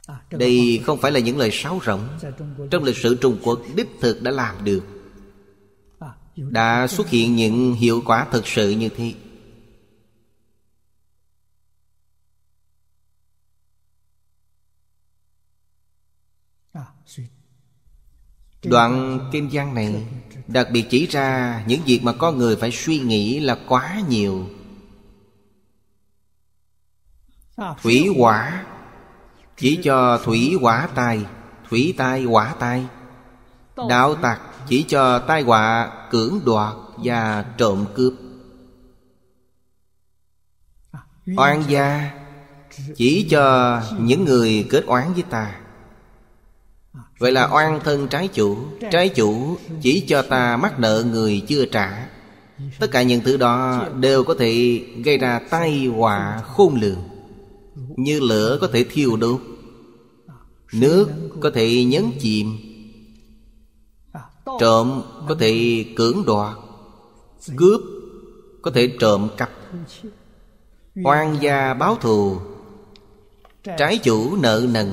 à, Đây không phải là những lời sáo rỗng dạ, Trong lịch sử Trung Quốc đích thực đã làm được à, Đã xuất hiện những hiệu quả thực sự như thế Đoạn kinh văn này Đặc biệt chỉ ra những việc mà con người phải suy nghĩ là quá nhiều Thủy quả Chỉ cho thủy quả tai Thủy tai quả tai Đạo tặc chỉ cho tai họa cưỡng đoạt và trộm cướp Oan gia chỉ cho những người kết oán với ta Vậy là oan thân trái chủ Trái chủ chỉ cho ta mắc nợ người chưa trả Tất cả những thứ đó đều có thể gây ra tai họa khôn lường Như lửa có thể thiêu đốt Nước có thể nhấn chìm Trộm có thể cưỡng đoạt Cướp có thể trộm cắp Oan gia báo thù Trái chủ nợ nần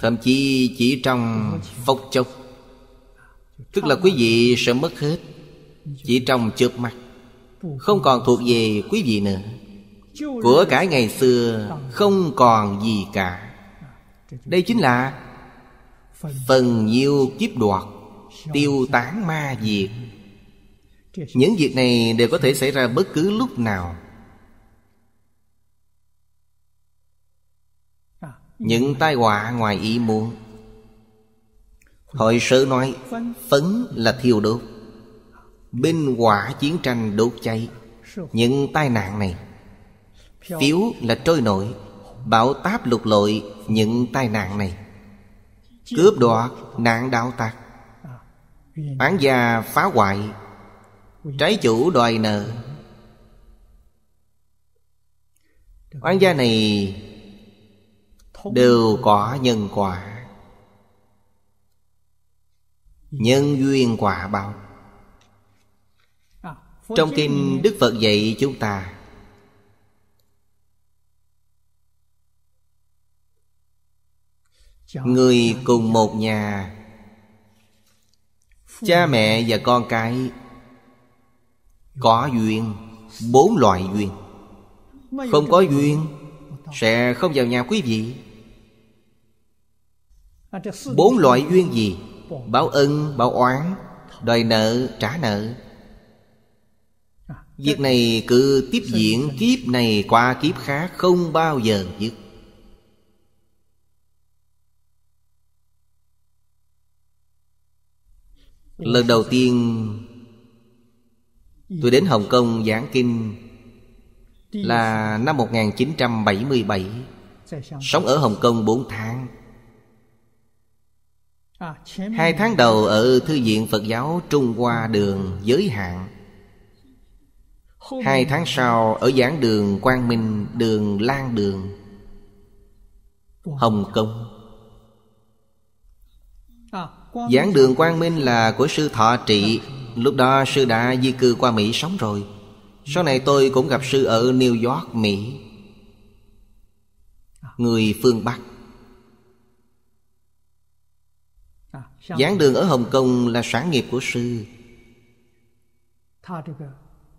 Thậm chí chỉ trong phốc chốc Tức là quý vị sẽ mất hết Chỉ trong chớp mắt Không còn thuộc về quý vị nữa Của cả ngày xưa Không còn gì cả Đây chính là Phần nhiều kiếp đoạt Tiêu tán ma diệt Những việc này đều có thể xảy ra bất cứ lúc nào những tai họa ngoài ý muốn hội sự nói phấn là thiêu đốt binh hỏa chiến tranh đốt cháy những tai nạn này phiếu là trôi nổi bão táp lục lội những tai nạn này cướp đoạt nạn đạo tặc bán gia phá hoại trái chủ đòi nợ bán gia này đều có nhân quả nhân duyên quả báo à, trong kinh đức phật dạy chúng ta người cùng một nhà cha mẹ và con cái có duyên bốn loại duyên không có duyên sẽ không vào nhà quý vị Bốn loại duyên gì? Báo ân, báo oán, đòi nợ, trả nợ à, Việc này cứ tiếp diễn kiếp này qua kiếp khác không bao giờ dứt Lần đầu tiên Tôi đến Hồng Kông giảng kinh Là năm 1977 Sống ở Hồng Kông 4 tháng À, Hai tháng đầu ở Thư viện Phật giáo Trung Hoa đường giới hạn Hai tháng sau ở giảng đường Quang Minh đường Lan đường Hồng Kông à, Giảng đường Quang Minh là của sư Thọ Trị Lúc đó sư đã di cư qua Mỹ sống rồi Sau này tôi cũng gặp sư ở New York, Mỹ à. Người phương Bắc Giảng đường ở Hồng Kông là sản nghiệp của sư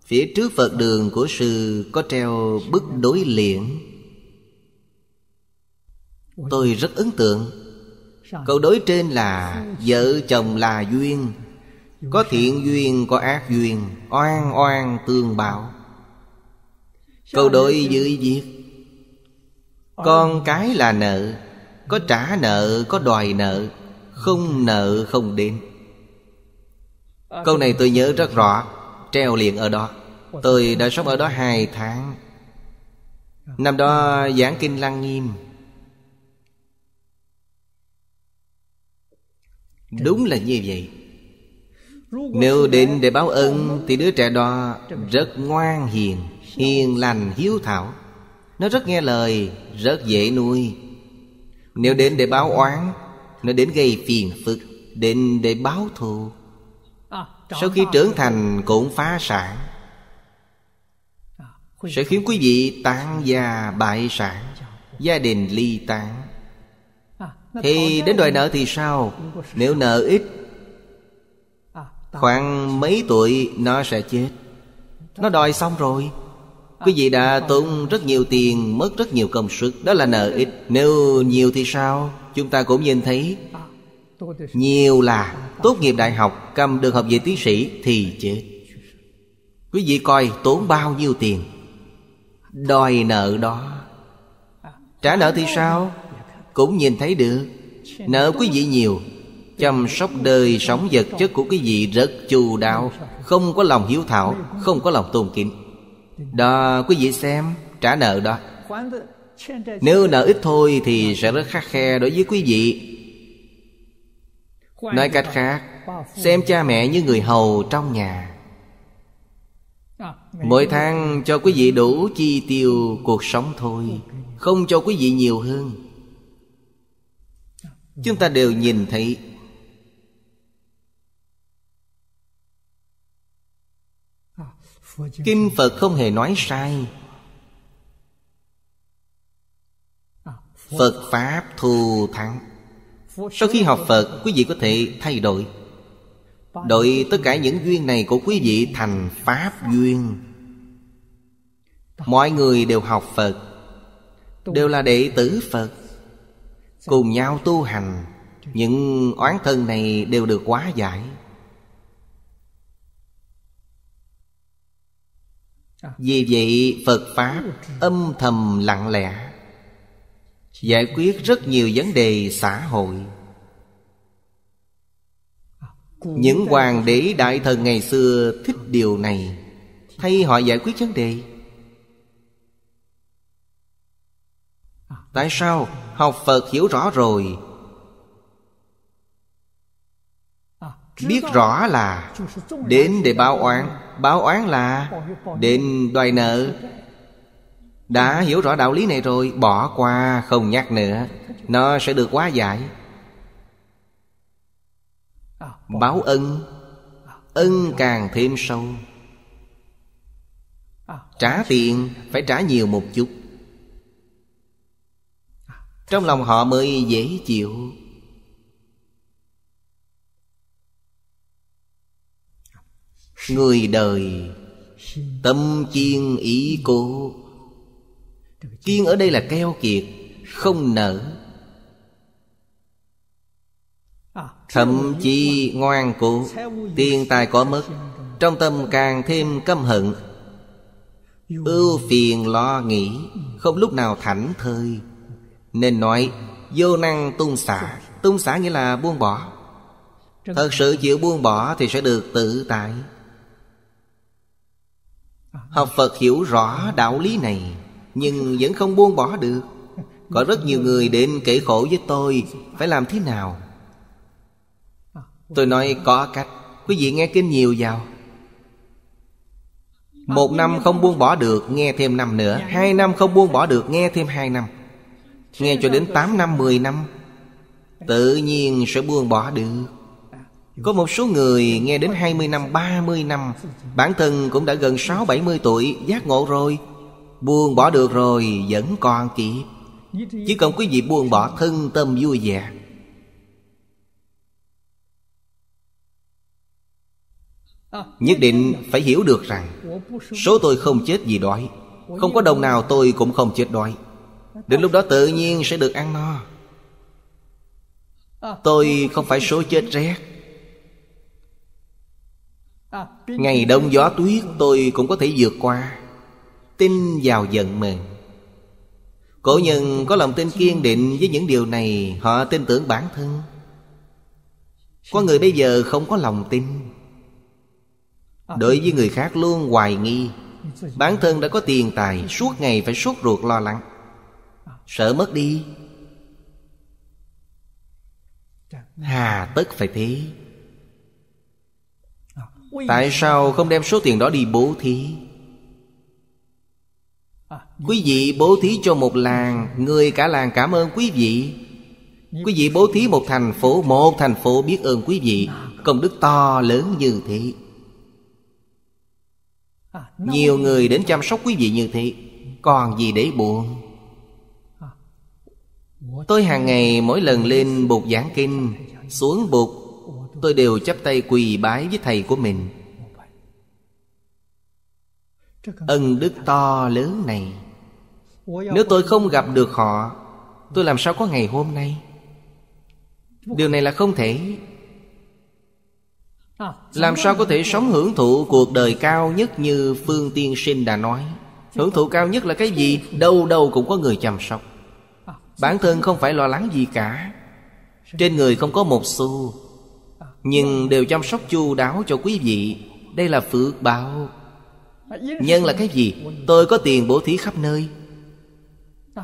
Phía trước Phật đường của sư có treo bức đối liễn Tôi rất ấn tượng Câu đối trên là Vợ chồng là duyên Có thiện duyên, có ác duyên Oan oan tương bảo Câu đối dưới viết ờ. Con cái là nợ Có trả nợ, có đòi nợ không nợ không đến Câu này tôi nhớ rất rõ Treo liền ở đó Tôi đã sống ở đó hai tháng Năm đó giảng kinh Lăng Nghiêm Đúng là như vậy Nếu định để báo ơn Thì đứa trẻ đó rất ngoan hiền Hiền lành hiếu thảo Nó rất nghe lời Rất dễ nuôi Nếu đến để báo oán nó đến gây phiền phức đến để báo thù à, Sau khi trưởng thành cũng phá sản à, Sẽ khiến quý vị tan gia bại sản Gia đình ly tán à, Thì đến đòi nợ thì sao Nếu nợ ít Khoảng mấy tuổi nó sẽ chết Nó đòi xong rồi Quý vị đã tốn rất nhiều tiền Mất rất nhiều công sức Đó là nợ ừ. ít Nếu nhiều thì sao Chúng ta cũng nhìn thấy Nhiều là tốt nghiệp đại học Cầm được học vị tiến sĩ thì chết Quý vị coi tốn bao nhiêu tiền Đòi nợ đó Trả nợ thì sao Cũng nhìn thấy được Nợ quý vị nhiều Chăm sóc đời sống vật chất của quý vị rất chu đạo Không có lòng hiếu thảo Không có lòng tôn kính Đó quý vị xem Trả nợ đó nếu nợ ít thôi thì sẽ rất khắc khe đối với quý vị Nói cách khác Xem cha mẹ như người hầu trong nhà Mỗi tháng cho quý vị đủ chi tiêu cuộc sống thôi Không cho quý vị nhiều hơn Chúng ta đều nhìn thấy Kinh Phật không hề nói sai Phật Pháp thù thắng Sau khi học Phật Quý vị có thể thay đổi Đổi tất cả những duyên này của quý vị thành Pháp duyên Mọi người đều học Phật Đều là đệ tử Phật Cùng nhau tu hành Những oán thân này đều được quá giải Vì vậy Phật Pháp âm thầm lặng lẽ giải quyết rất nhiều vấn đề xã hội những hoàng đế đại thần ngày xưa thích điều này thay họ giải quyết vấn đề tại sao học phật hiểu rõ rồi biết rõ là đến để báo oán báo oán là đến đòi nợ đã hiểu rõ đạo lý này rồi bỏ qua không nhắc nữa nó sẽ được quá giải báo ân ân càng thêm sâu trả tiền phải trả nhiều một chút trong lòng họ mới dễ chịu người đời tâm chiên ý cố kiên ở đây là keo kiệt không nở à, thậm chí ngoan cố tiền tài có mất trong tâm càng thêm căm hận ưu phiền lo nghĩ không lúc nào thảnh thơi nên nói vô năng tung xả tung xả nghĩa là buông bỏ thật sự chịu buông bỏ thì sẽ được tự tại à, học phật hiểu rõ à, đạo lý này nhưng vẫn không buông bỏ được Có rất nhiều người đến kể khổ với tôi Phải làm thế nào Tôi nói có cách Quý vị nghe kinh nhiều vào Một năm không buông bỏ được Nghe thêm năm nữa Hai năm không buông bỏ được Nghe thêm hai năm Nghe cho đến tám năm mười năm Tự nhiên sẽ buông bỏ được Có một số người nghe đến 20 năm 30 năm Bản thân cũng đã gần 6-70 tuổi Giác ngộ rồi Buông bỏ được rồi vẫn còn kịp Chỉ cần quý vị buông bỏ thân tâm vui vẻ Nhất định phải hiểu được rằng Số tôi không chết vì đói Không có đồng nào tôi cũng không chết đói Đến lúc đó tự nhiên sẽ được ăn no Tôi không phải số chết rét Ngày đông gió tuyết tôi cũng có thể vượt qua tin vào vận mệnh cổ nhân có lòng tin kiên định với những điều này họ tin tưởng bản thân có người bây giờ không có lòng tin đối với người khác luôn hoài nghi bản thân đã có tiền tài suốt ngày phải suốt ruột lo lắng sợ mất đi hà tất phải thế tại sao không đem số tiền đó đi bố thí Quý vị bố thí cho một làng Người cả làng cảm ơn quý vị Quý vị bố thí một thành phố Một thành phố biết ơn quý vị Công đức to lớn như thế Nhiều người đến chăm sóc quý vị như thế Còn gì để buồn Tôi hàng ngày mỗi lần lên bục giảng kinh Xuống bục Tôi đều chắp tay quỳ bái với thầy của mình Ân đức to lớn này nếu tôi không gặp được họ Tôi làm sao có ngày hôm nay Điều này là không thể Làm sao có thể sống hưởng thụ cuộc đời cao nhất như Phương Tiên Sinh đã nói Hưởng thụ cao nhất là cái gì? Đâu đâu cũng có người chăm sóc Bản thân không phải lo lắng gì cả Trên người không có một xu Nhưng đều chăm sóc chu đáo cho quý vị Đây là phước báo Nhân là cái gì? Tôi có tiền bố thí khắp nơi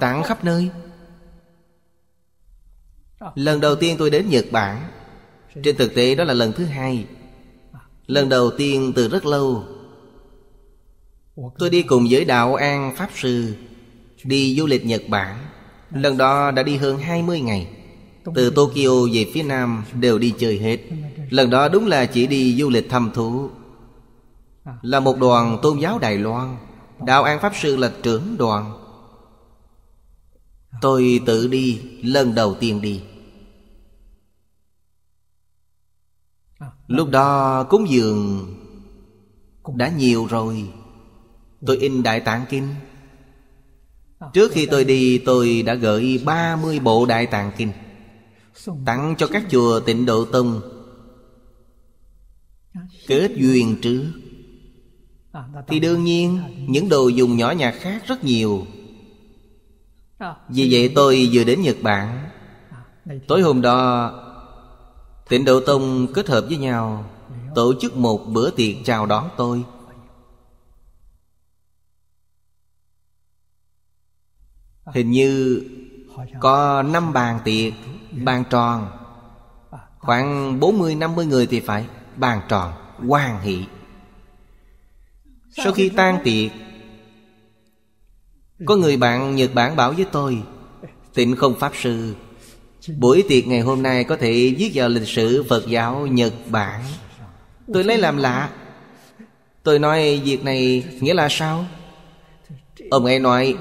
tặng khắp nơi lần đầu tiên tôi đến nhật bản trên thực tế đó là lần thứ hai lần đầu tiên từ rất lâu tôi đi cùng với đạo an pháp sư đi du lịch nhật bản lần đó đã đi hơn 20 ngày từ tokyo về phía nam đều đi chơi hết lần đó đúng là chỉ đi du lịch thăm thú là một đoàn tôn giáo đài loan đạo an pháp sư là trưởng đoàn Tôi tự đi lần đầu tiên đi à, Lúc đó cúng dường Đã nhiều rồi Tôi in Đại Tạng Kinh à, Trước khi tôi đi tôi đã gửi 30 bộ Đại Tạng Kinh Tặng cho các chùa tịnh độ tông à, Kết duyên trước Thì đương nhiên những đồ dùng nhỏ nhà khác rất nhiều Ờ. Vì vậy tôi vừa đến Nhật Bản à, Tối hôm đó Tịnh Độ Tông kết hợp với nhau Tổ chức một bữa tiệc chào đón tôi Hình như có năm bàn tiệc Bàn tròn Khoảng 40-50 người thì phải Bàn tròn, hoàng hỷ Sau khi tan tiệc có người bạn Nhật Bản bảo với tôi Tịnh không Pháp Sư Buổi tiệc ngày hôm nay có thể viết vào lịch sử Phật giáo Nhật Bản Tôi lấy làm lạ Tôi nói việc này nghĩa là sao? Ông ấy nói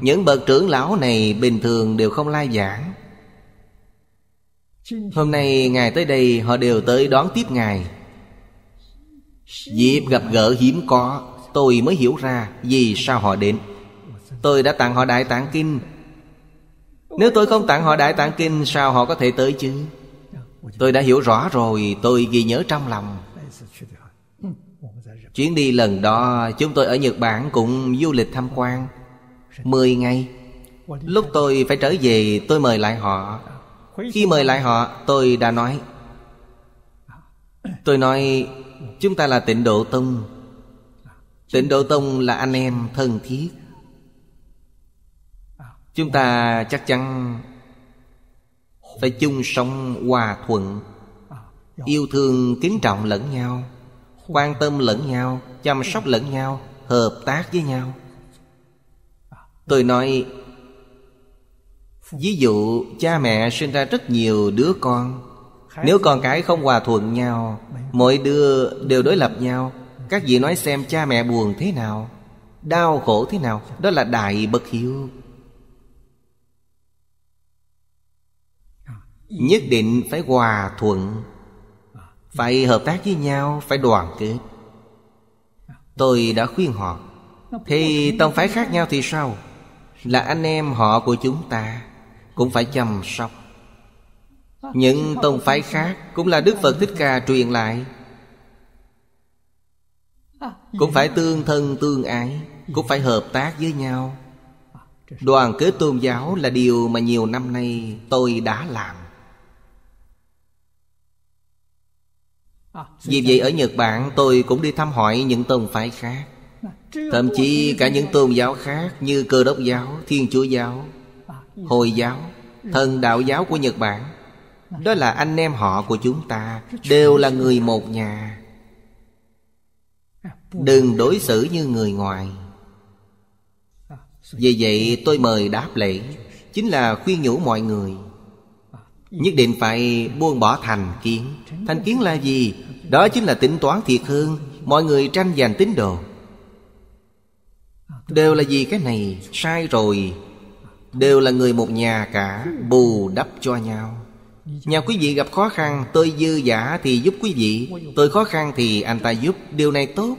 Những bậc trưởng lão này bình thường đều không lai giảng Hôm nay Ngài tới đây họ đều tới đón tiếp Ngài Dịp gặp gỡ hiếm có Tôi mới hiểu ra vì sao họ đến Tôi đã tặng họ Đại Tạng Kinh Nếu tôi không tặng họ Đại Tạng Kinh Sao họ có thể tới chứ Tôi đã hiểu rõ rồi Tôi ghi nhớ trong lòng Chuyến đi lần đó Chúng tôi ở Nhật Bản cũng du lịch tham quan Mười ngày Lúc tôi phải trở về tôi mời lại họ Khi mời lại họ tôi đã nói Tôi nói Chúng ta là tịnh độ tông Tịnh độ tông là anh em thân thiết chúng ta chắc chắn phải chung sống hòa thuận yêu thương kính trọng lẫn nhau quan tâm lẫn nhau chăm sóc lẫn nhau hợp tác với nhau tôi nói ví dụ cha mẹ sinh ra rất nhiều đứa con nếu con cái không hòa thuận nhau mỗi đứa đều đối lập nhau các vị nói xem cha mẹ buồn thế nào đau khổ thế nào đó là đại bất hiếu nhất định phải hòa thuận phải hợp tác với nhau phải đoàn kết tôi đã khuyên họ thì tông phái khác nhau thì sao là anh em họ của chúng ta cũng phải chăm sóc những tông phái khác cũng là đức phật thích ca truyền lại cũng phải tương thân tương ái cũng phải hợp tác với nhau đoàn kết tôn giáo là điều mà nhiều năm nay tôi đã làm À, Vì vậy ở Nhật Bản tôi cũng đi thăm hỏi những tôn phái khác à, Thậm chí cả những tôn giáo khác như Cơ đốc giáo, Thiên Chúa giáo, à, Hồi giáo, Thần đạo giáo của Nhật Bản Đó là anh em họ của chúng ta Đều là người một nhà Đừng đối xử như người ngoài Vì vậy tôi mời đáp lễ Chính là khuyên nhủ mọi người Nhất định phải buông bỏ thành kiến Thành kiến là gì? Đó chính là tính toán thiệt hơn Mọi người tranh giành tín đồ Đều là vì cái này Sai rồi Đều là người một nhà cả Bù đắp cho nhau Nhà quý vị gặp khó khăn Tôi dư giả thì giúp quý vị Tôi khó khăn thì anh ta giúp Điều này tốt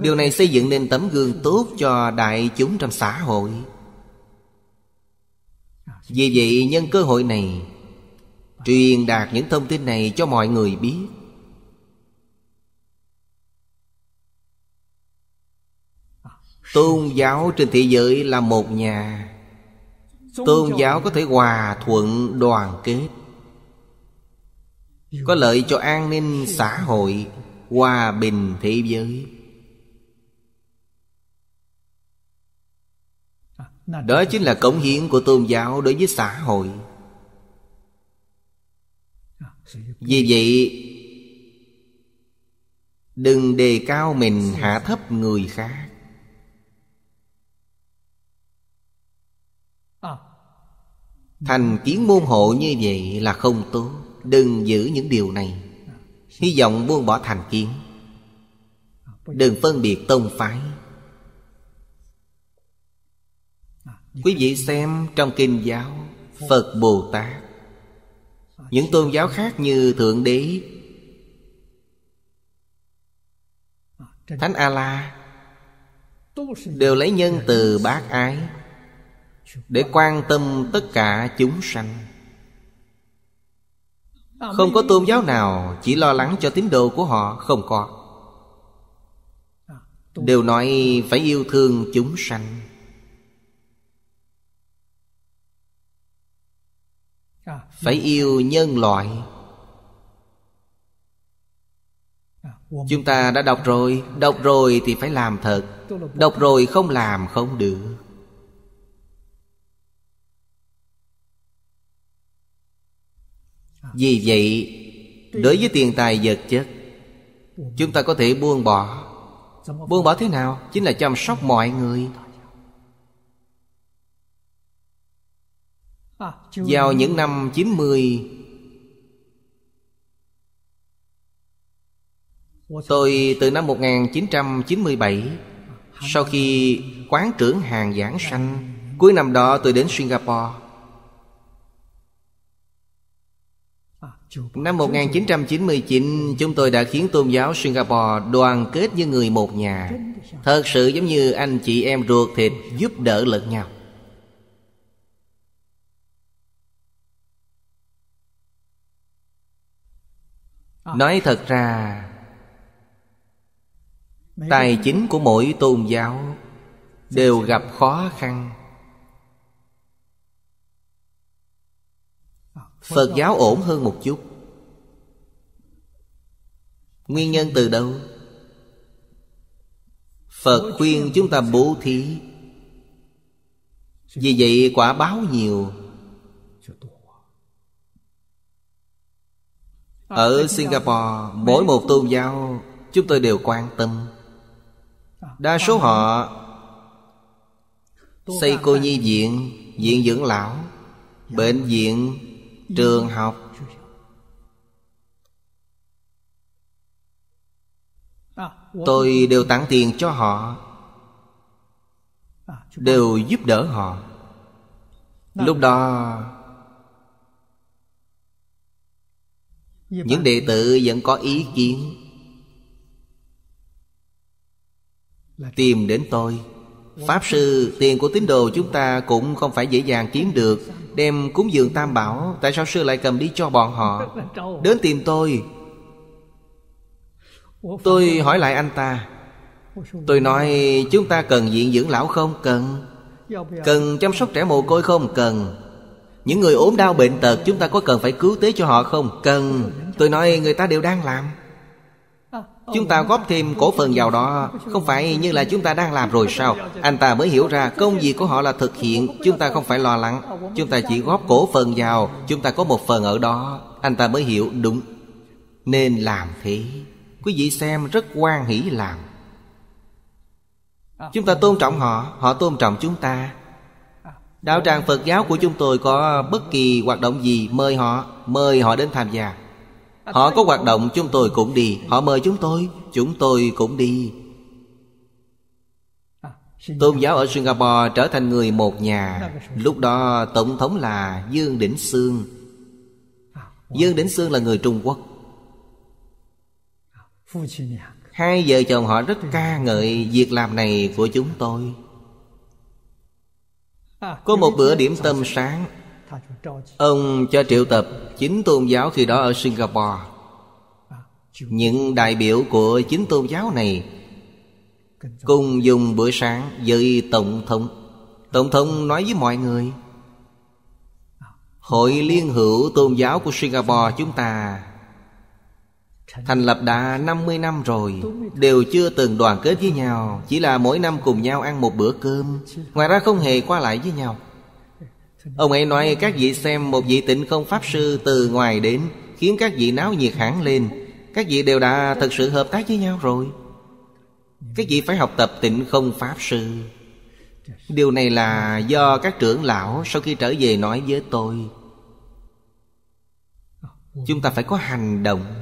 Điều này xây dựng nên tấm gương tốt cho đại chúng trong xã hội vì vậy nhân cơ hội này Truyền đạt những thông tin này cho mọi người biết Tôn giáo trên thế giới là một nhà Tôn giáo có thể hòa thuận đoàn kết Có lợi cho an ninh xã hội Hòa bình thế giới đó chính là cống hiến của tôn giáo đối với xã hội vì vậy đừng đề cao mình hạ thấp người khác thành kiến môn hộ như vậy là không tốt đừng giữ những điều này hy vọng buông bỏ thành kiến đừng phân biệt tông phái Quý vị xem trong kinh giáo Phật Bồ Tát Những tôn giáo khác như Thượng Đế Thánh A-La Đều lấy nhân từ bác ái Để quan tâm tất cả chúng sanh Không có tôn giáo nào Chỉ lo lắng cho tín đồ của họ Không có Đều nói phải yêu thương chúng sanh phải yêu nhân loại chúng ta đã đọc rồi đọc rồi thì phải làm thật đọc rồi không làm không được vì vậy đối với tiền tài vật chất chúng ta có thể buông bỏ buông bỏ thế nào chính là chăm sóc mọi người À, Vào những năm 90 Tôi từ năm 1997 Sau khi quán trưởng hàng giảng sanh Cuối năm đó tôi đến Singapore à, Năm 1999 chúng tôi đã khiến tôn giáo Singapore đoàn kết với người một nhà Thật sự giống như anh chị em ruột thịt giúp đỡ lẫn nhau Ờ. nói thật ra tài chính của mỗi tôn giáo đều gặp khó khăn ờ, phật giáo ổn hơn một chút nguyên nhân từ đâu phật khuyên chúng ta bố thí vì vậy quả báo nhiều Ở ờ, ờ, Singapore Mỗi một tôn giáo Chúng tôi đều quan tâm ờ, Đa số họ Xây cô nhi viện Viện dưỡng lão dạ. Bệnh viện Trường dạ. học Tôi đều tặng tiền cho họ Đều giúp đỡ họ dạ. Lúc đó những đệ tử vẫn có ý kiến tìm đến tôi pháp sư tiền của tín đồ chúng ta cũng không phải dễ dàng kiếm được đem cúng dường tam bảo tại sao sư lại cầm đi cho bọn họ đến tìm tôi tôi hỏi lại anh ta tôi nói chúng ta cần diện dưỡng lão không cần dạ, dạ. cần chăm sóc trẻ mồ côi không cần những người ốm đau bệnh tật Chúng ta có cần phải cứu tế cho họ không? Cần Tôi nói người ta đều đang làm Chúng ta góp thêm cổ phần vào đó Không phải như là chúng ta đang làm rồi sao Anh ta mới hiểu ra công việc của họ là thực hiện Chúng ta không phải lo lắng Chúng ta chỉ góp cổ phần vào Chúng ta có một phần ở đó Anh ta mới hiểu đúng Nên làm thế Quý vị xem rất quan hỷ làm Chúng ta tôn trọng họ Họ tôn trọng chúng ta Đạo tràng Phật giáo của chúng tôi có bất kỳ hoạt động gì mời họ Mời họ đến tham gia Họ có hoạt động chúng tôi cũng đi Họ mời chúng tôi Chúng tôi cũng đi Tôn giáo ở Singapore trở thành người một nhà Lúc đó Tổng thống là Dương Đỉnh Sương Dương Đỉnh Sương là người Trung Quốc Hai vợ chồng họ rất ca ngợi việc làm này của chúng tôi có một bữa điểm tâm sáng Ông cho triệu tập chính tôn giáo khi đó ở Singapore Những đại biểu của chính tôn giáo này Cùng dùng bữa sáng với Tổng thống Tổng thống nói với mọi người Hội Liên hữu Tôn giáo của Singapore chúng ta Thành lập đã 50 năm rồi Đều chưa từng đoàn kết với nhau Chỉ là mỗi năm cùng nhau ăn một bữa cơm Ngoài ra không hề qua lại với nhau Ông ấy nói các vị xem một vị tịnh không pháp sư từ ngoài đến Khiến các vị náo nhiệt hẳn lên Các vị đều đã thật sự hợp tác với nhau rồi Các vị phải học tập tịnh không pháp sư Điều này là do các trưởng lão sau khi trở về nói với tôi Chúng ta phải có hành động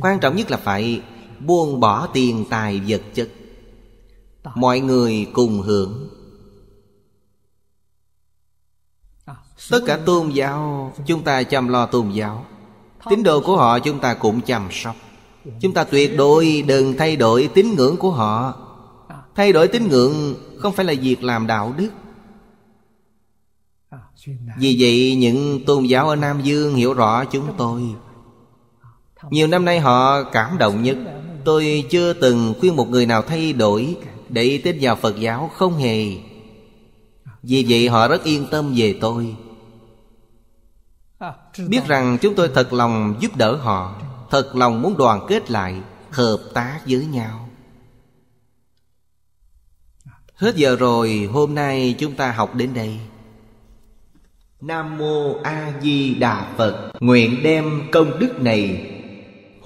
quan trọng nhất là phải buông bỏ tiền tài vật chất mọi người cùng hưởng tất cả tôn giáo chúng ta chăm lo tôn giáo tín đồ của họ chúng ta cũng chăm sóc chúng ta tuyệt đối đừng thay đổi tín ngưỡng của họ thay đổi tín ngưỡng không phải là việc làm đạo đức vì vậy những tôn giáo ở nam dương hiểu rõ chúng tôi nhiều năm nay họ cảm động nhất Tôi chưa từng khuyên một người nào thay đổi Để tin vào Phật giáo không hề Vì vậy họ rất yên tâm về tôi Biết rằng chúng tôi thật lòng giúp đỡ họ Thật lòng muốn đoàn kết lại Hợp tác với nhau Hết giờ rồi Hôm nay chúng ta học đến đây Nam Mô A Di Đà Phật Nguyện đem công đức này